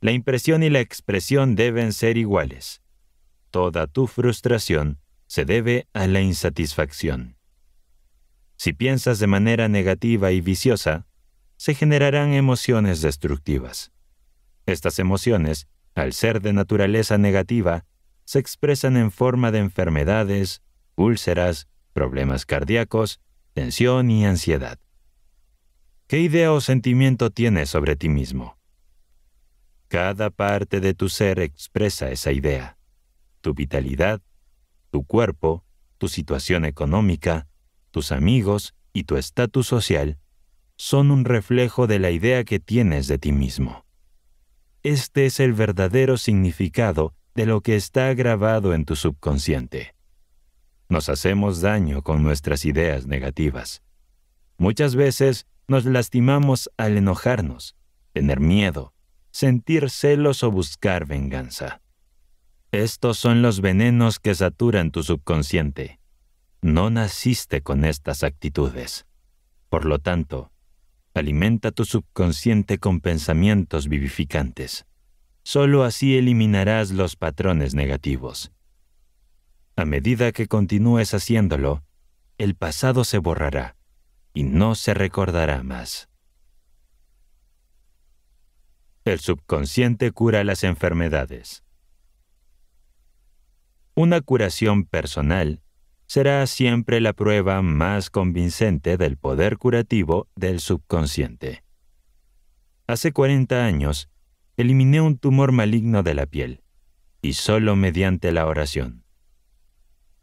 Speaker 1: La impresión y la expresión deben ser iguales. Toda tu frustración se debe a la insatisfacción. Si piensas de manera negativa y viciosa, se generarán emociones destructivas. Estas emociones, al ser de naturaleza negativa, se expresan en forma de enfermedades, úlceras, problemas cardíacos, tensión y ansiedad. ¿Qué idea o sentimiento tienes sobre ti mismo? Cada parte de tu ser expresa esa idea. Tu vitalidad, tu cuerpo, tu situación económica, tus amigos y tu estatus social son un reflejo de la idea que tienes de ti mismo. Este es el verdadero significado de lo que está grabado en tu subconsciente. Nos hacemos daño con nuestras ideas negativas. Muchas veces nos lastimamos al enojarnos, tener miedo, sentir celos o buscar venganza. Estos son los venenos que saturan tu subconsciente. No naciste con estas actitudes. Por lo tanto, alimenta tu subconsciente con pensamientos vivificantes. Solo así eliminarás los patrones negativos. A medida que continúes haciéndolo, el pasado se borrará y no se recordará más. El subconsciente cura las enfermedades. Una curación personal será siempre la prueba más convincente del poder curativo del subconsciente. Hace 40 años, eliminé un tumor maligno de la piel, y solo mediante la oración.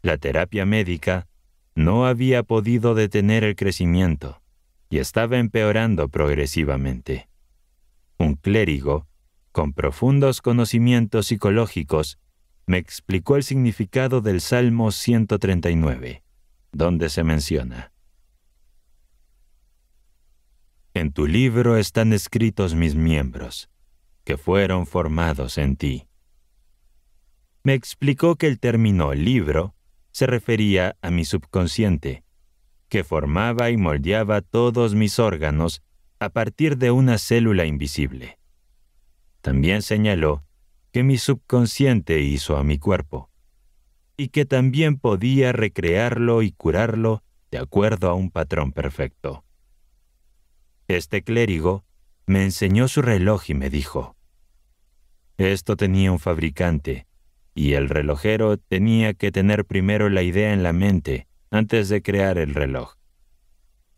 Speaker 1: La terapia médica no había podido detener el crecimiento y estaba empeorando progresivamente. Un clérigo, con profundos conocimientos psicológicos, me explicó el significado del Salmo 139, donde se menciona, En tu libro están escritos mis miembros, que fueron formados en ti. Me explicó que el término libro se refería a mi subconsciente, que formaba y moldeaba todos mis órganos a partir de una célula invisible. También señaló que mi subconsciente hizo a mi cuerpo, y que también podía recrearlo y curarlo de acuerdo a un patrón perfecto. Este clérigo me enseñó su reloj y me dijo, esto tenía un fabricante, y el relojero tenía que tener primero la idea en la mente antes de crear el reloj.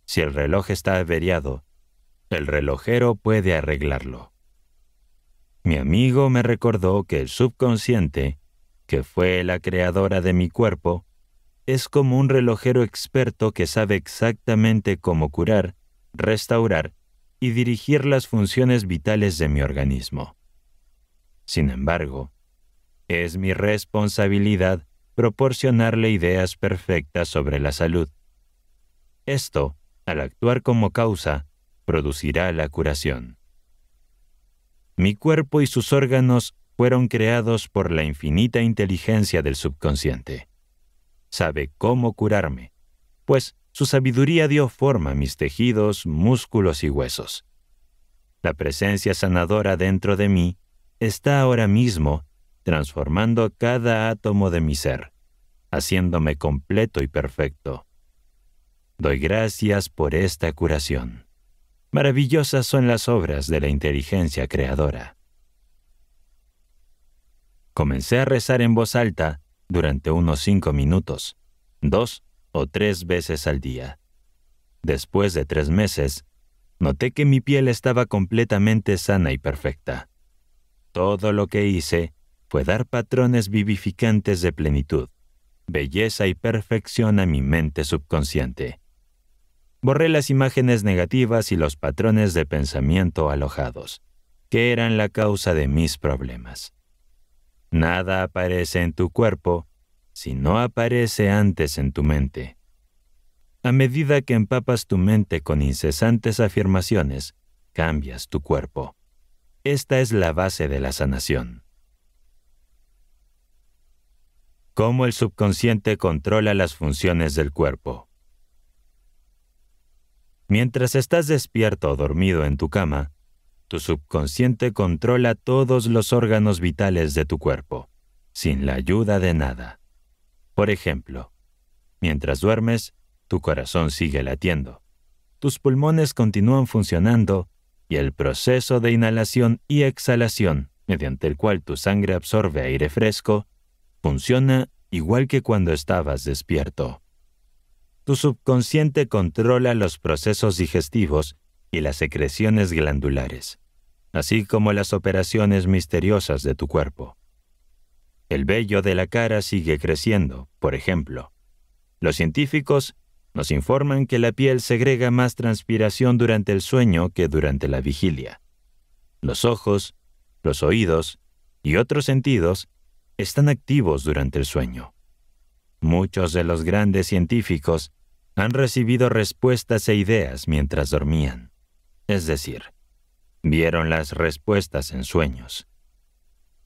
Speaker 1: Si el reloj está averiado, el relojero puede arreglarlo. Mi amigo me recordó que el subconsciente, que fue la creadora de mi cuerpo, es como un relojero experto que sabe exactamente cómo curar, restaurar y dirigir las funciones vitales de mi organismo. Sin embargo, es mi responsabilidad proporcionarle ideas perfectas sobre la salud. Esto, al actuar como causa, producirá la curación. Mi cuerpo y sus órganos fueron creados por la infinita inteligencia del subconsciente. Sabe cómo curarme, pues su sabiduría dio forma a mis tejidos, músculos y huesos. La presencia sanadora dentro de mí está ahora mismo transformando cada átomo de mi ser, haciéndome completo y perfecto. Doy gracias por esta curación. Maravillosas son las obras de la inteligencia creadora. Comencé a rezar en voz alta durante unos cinco minutos, dos o tres veces al día. Después de tres meses, noté que mi piel estaba completamente sana y perfecta. Todo lo que hice fue dar patrones vivificantes de plenitud, belleza y perfección a mi mente subconsciente borré las imágenes negativas y los patrones de pensamiento alojados, que eran la causa de mis problemas. Nada aparece en tu cuerpo si no aparece antes en tu mente. A medida que empapas tu mente con incesantes afirmaciones, cambias tu cuerpo. Esta es la base de la sanación. Cómo el subconsciente controla las funciones del cuerpo. Mientras estás despierto o dormido en tu cama, tu subconsciente controla todos los órganos vitales de tu cuerpo, sin la ayuda de nada. Por ejemplo, mientras duermes, tu corazón sigue latiendo, tus pulmones continúan funcionando y el proceso de inhalación y exhalación, mediante el cual tu sangre absorbe aire fresco, funciona igual que cuando estabas despierto. Tu subconsciente controla los procesos digestivos y las secreciones glandulares, así como las operaciones misteriosas de tu cuerpo. El vello de la cara sigue creciendo, por ejemplo. Los científicos nos informan que la piel segrega más transpiración durante el sueño que durante la vigilia. Los ojos, los oídos y otros sentidos están activos durante el sueño. Muchos de los grandes científicos han recibido respuestas e ideas mientras dormían, es decir, vieron las respuestas en sueños.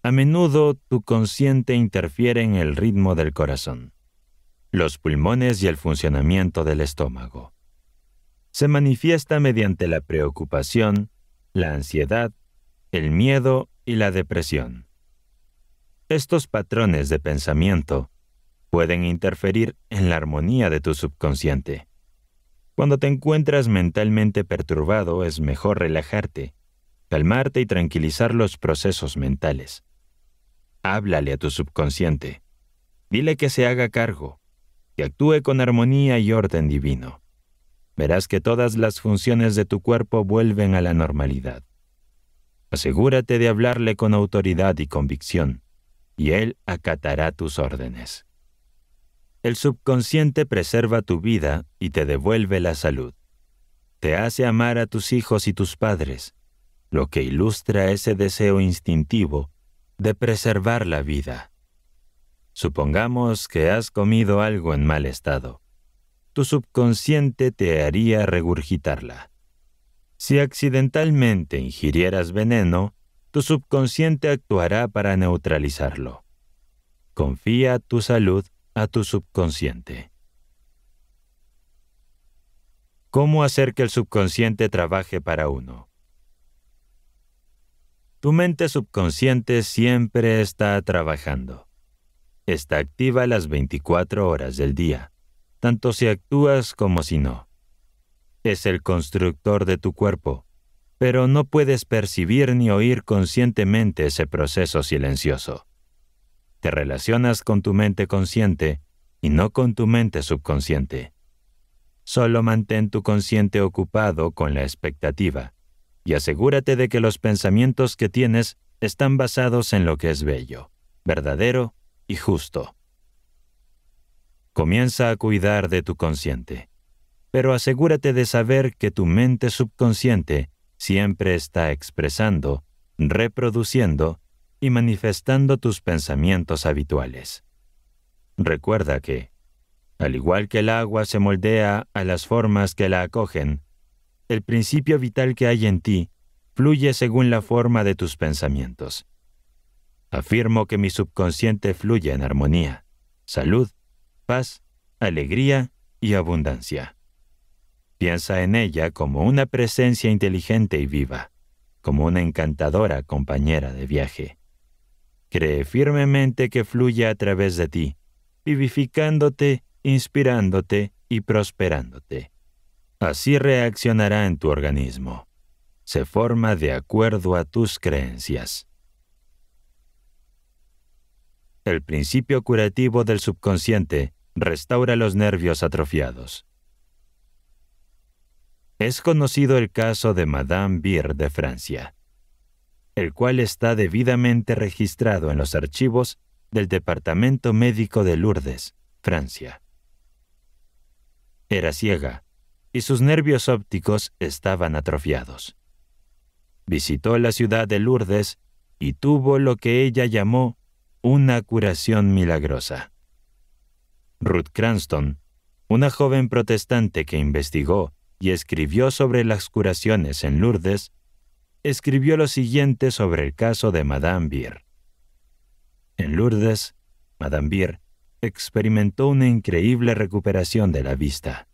Speaker 1: A menudo tu consciente interfiere en el ritmo del corazón, los pulmones y el funcionamiento del estómago. Se manifiesta mediante la preocupación, la ansiedad, el miedo y la depresión. Estos patrones de pensamiento pueden interferir en la armonía de tu subconsciente. Cuando te encuentras mentalmente perturbado es mejor relajarte, calmarte y tranquilizar los procesos mentales. Háblale a tu subconsciente. Dile que se haga cargo, que actúe con armonía y orden divino. Verás que todas las funciones de tu cuerpo vuelven a la normalidad. Asegúrate de hablarle con autoridad y convicción, y él acatará tus órdenes. El subconsciente preserva tu vida y te devuelve la salud. Te hace amar a tus hijos y tus padres, lo que ilustra ese deseo instintivo de preservar la vida. Supongamos que has comido algo en mal estado. Tu subconsciente te haría regurgitarla. Si accidentalmente ingirieras veneno, tu subconsciente actuará para neutralizarlo. Confía tu salud a tu subconsciente. ¿Cómo hacer que el subconsciente trabaje para uno? Tu mente subconsciente siempre está trabajando. Está activa las 24 horas del día, tanto si actúas como si no. Es el constructor de tu cuerpo, pero no puedes percibir ni oír conscientemente ese proceso silencioso te relacionas con tu mente consciente y no con tu mente subconsciente. Solo mantén tu consciente ocupado con la expectativa y asegúrate de que los pensamientos que tienes están basados en lo que es bello, verdadero y justo. Comienza a cuidar de tu consciente, pero asegúrate de saber que tu mente subconsciente siempre está expresando, reproduciendo y manifestando tus pensamientos habituales. Recuerda que, al igual que el agua se moldea a las formas que la acogen, el principio vital que hay en ti fluye según la forma de tus pensamientos. Afirmo que mi subconsciente fluye en armonía, salud, paz, alegría y abundancia. Piensa en ella como una presencia inteligente y viva, como una encantadora compañera de viaje. Cree firmemente que fluye a través de ti, vivificándote, inspirándote y prosperándote. Así reaccionará en tu organismo. Se forma de acuerdo a tus creencias. El principio curativo del subconsciente restaura los nervios atrofiados. Es conocido el caso de Madame Bir de Francia el cual está debidamente registrado en los archivos del Departamento Médico de Lourdes, Francia. Era ciega y sus nervios ópticos estaban atrofiados. Visitó la ciudad de Lourdes y tuvo lo que ella llamó una curación milagrosa. Ruth Cranston, una joven protestante que investigó y escribió sobre las curaciones en Lourdes, escribió lo siguiente sobre el caso de Madame Beer. En Lourdes, Madame Beer experimentó una increíble recuperación de la vista,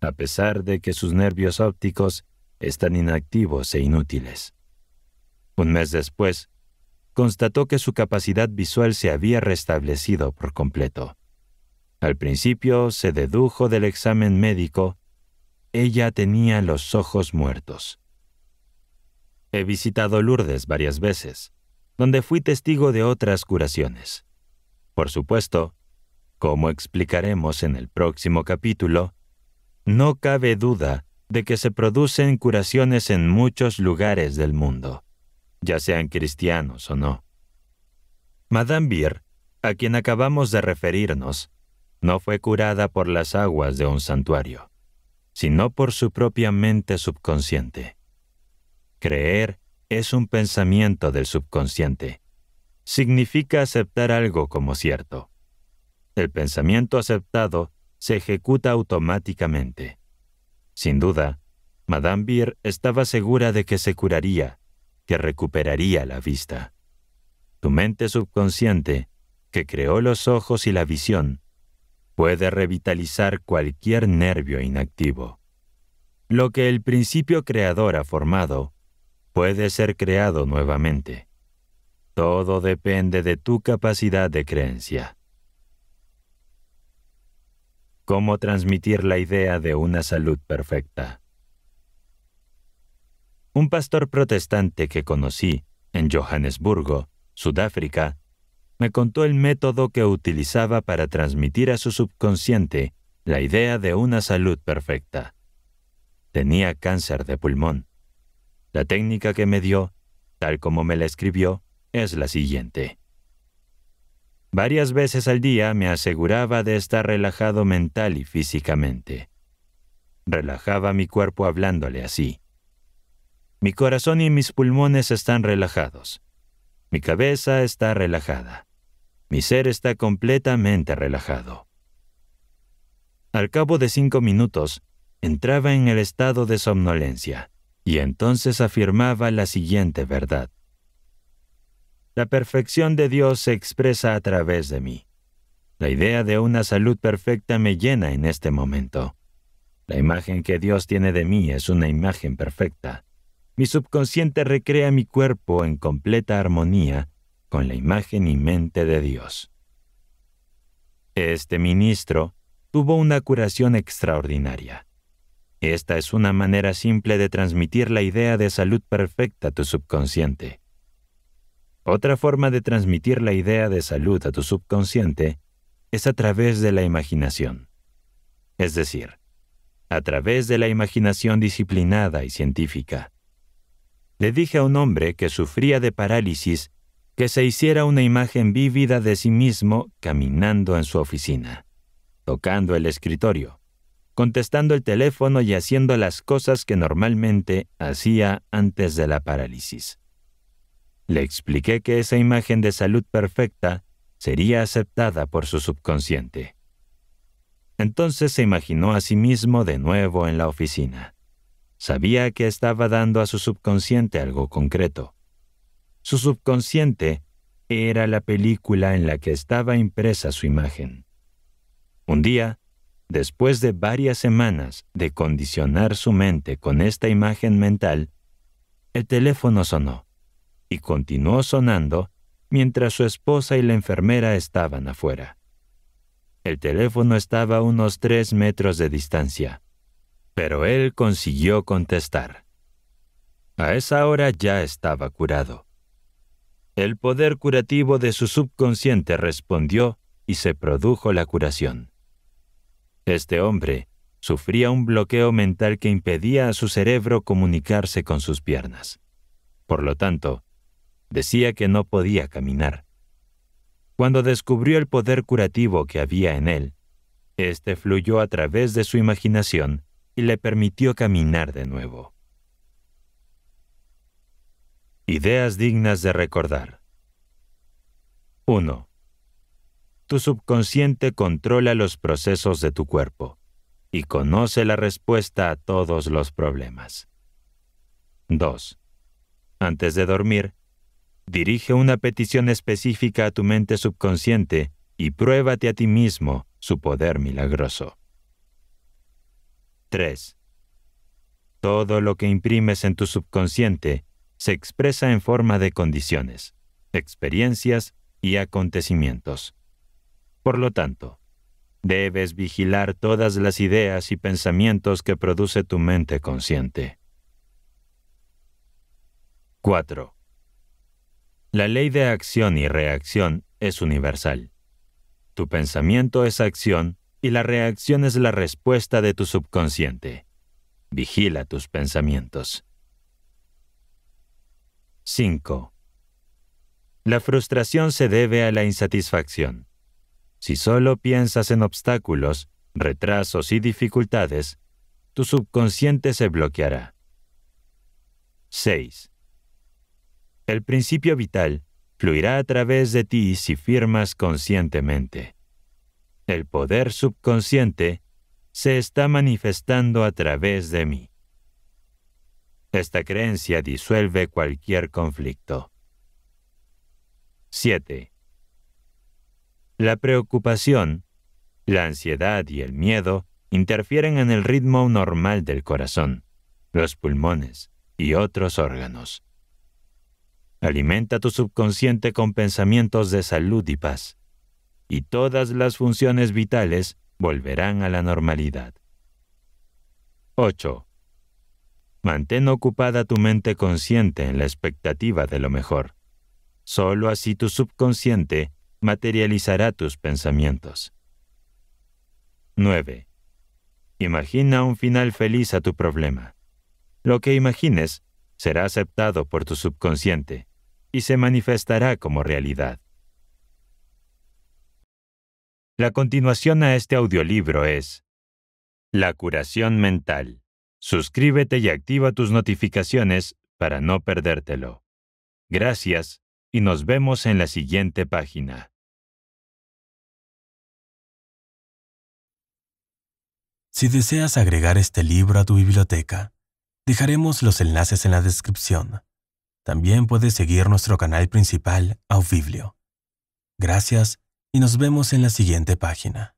Speaker 1: a pesar de que sus nervios ópticos están inactivos e inútiles. Un mes después, constató que su capacidad visual se había restablecido por completo. Al principio se dedujo del examen médico, ella tenía los ojos muertos. He visitado Lourdes varias veces, donde fui testigo de otras curaciones. Por supuesto, como explicaremos en el próximo capítulo, no cabe duda de que se producen curaciones en muchos lugares del mundo, ya sean cristianos o no. Madame Beer, a quien acabamos de referirnos, no fue curada por las aguas de un santuario, sino por su propia mente subconsciente. Creer es un pensamiento del subconsciente. Significa aceptar algo como cierto. El pensamiento aceptado se ejecuta automáticamente. Sin duda, Madame Beer estaba segura de que se curaría, que recuperaría la vista. Tu mente subconsciente, que creó los ojos y la visión, puede revitalizar cualquier nervio inactivo. Lo que el principio creador ha formado puede ser creado nuevamente. Todo depende de tu capacidad de creencia. ¿Cómo transmitir la idea de una salud perfecta? Un pastor protestante que conocí en Johannesburgo, Sudáfrica, me contó el método que utilizaba para transmitir a su subconsciente la idea de una salud perfecta. Tenía cáncer de pulmón la técnica que me dio, tal como me la escribió, es la siguiente. Varias veces al día me aseguraba de estar relajado mental y físicamente. Relajaba mi cuerpo hablándole así. Mi corazón y mis pulmones están relajados. Mi cabeza está relajada. Mi ser está completamente relajado. Al cabo de cinco minutos, entraba en el estado de somnolencia y entonces afirmaba la siguiente verdad. La perfección de Dios se expresa a través de mí. La idea de una salud perfecta me llena en este momento. La imagen que Dios tiene de mí es una imagen perfecta. Mi subconsciente recrea mi cuerpo en completa armonía con la imagen y mente de Dios. Este ministro tuvo una curación extraordinaria. Esta es una manera simple de transmitir la idea de salud perfecta a tu subconsciente. Otra forma de transmitir la idea de salud a tu subconsciente es a través de la imaginación. Es decir, a través de la imaginación disciplinada y científica. Le dije a un hombre que sufría de parálisis que se hiciera una imagen vívida de sí mismo caminando en su oficina, tocando el escritorio, contestando el teléfono y haciendo las cosas que normalmente hacía antes de la parálisis. Le expliqué que esa imagen de salud perfecta sería aceptada por su subconsciente. Entonces se imaginó a sí mismo de nuevo en la oficina. Sabía que estaba dando a su subconsciente algo concreto. Su subconsciente era la película en la que estaba impresa su imagen. Un día, Después de varias semanas de condicionar su mente con esta imagen mental, el teléfono sonó y continuó sonando mientras su esposa y la enfermera estaban afuera. El teléfono estaba a unos tres metros de distancia, pero él consiguió contestar. A esa hora ya estaba curado. El poder curativo de su subconsciente respondió y se produjo la curación. Este hombre sufría un bloqueo mental que impedía a su cerebro comunicarse con sus piernas. Por lo tanto, decía que no podía caminar. Cuando descubrió el poder curativo que había en él, este fluyó a través de su imaginación y le permitió caminar de nuevo. Ideas dignas de recordar. 1. Tu subconsciente controla los procesos de tu cuerpo y conoce la respuesta a todos los problemas. 2. Antes de dormir, dirige una petición específica a tu mente subconsciente y pruébate a ti mismo su poder milagroso. 3. Todo lo que imprimes en tu subconsciente se expresa en forma de condiciones, experiencias y acontecimientos. Por lo tanto, debes vigilar todas las ideas y pensamientos que produce tu mente consciente. 4. La ley de acción y reacción es universal. Tu pensamiento es acción y la reacción es la respuesta de tu subconsciente. Vigila tus pensamientos. 5. La frustración se debe a la insatisfacción. Si solo piensas en obstáculos, retrasos y dificultades, tu subconsciente se bloqueará. 6. El principio vital fluirá a través de ti si firmas conscientemente. El poder subconsciente se está manifestando a través de mí. Esta creencia disuelve cualquier conflicto. 7. La preocupación, la ansiedad y el miedo interfieren en el ritmo normal del corazón, los pulmones y otros órganos. Alimenta tu subconsciente con pensamientos de salud y paz, y todas las funciones vitales volverán a la normalidad. 8. Mantén ocupada tu mente consciente en la expectativa de lo mejor. Solo así tu subconsciente materializará tus pensamientos. 9. Imagina un final feliz a tu problema. Lo que imagines será aceptado por tu subconsciente y se manifestará como realidad. La continuación a este audiolibro es La curación mental. Suscríbete y activa tus notificaciones para no perdértelo. Gracias y nos vemos en la siguiente página. Si deseas agregar este libro a tu biblioteca, dejaremos los enlaces en la descripción. También puedes seguir nuestro canal principal, Biblio. Gracias y nos vemos en la siguiente página.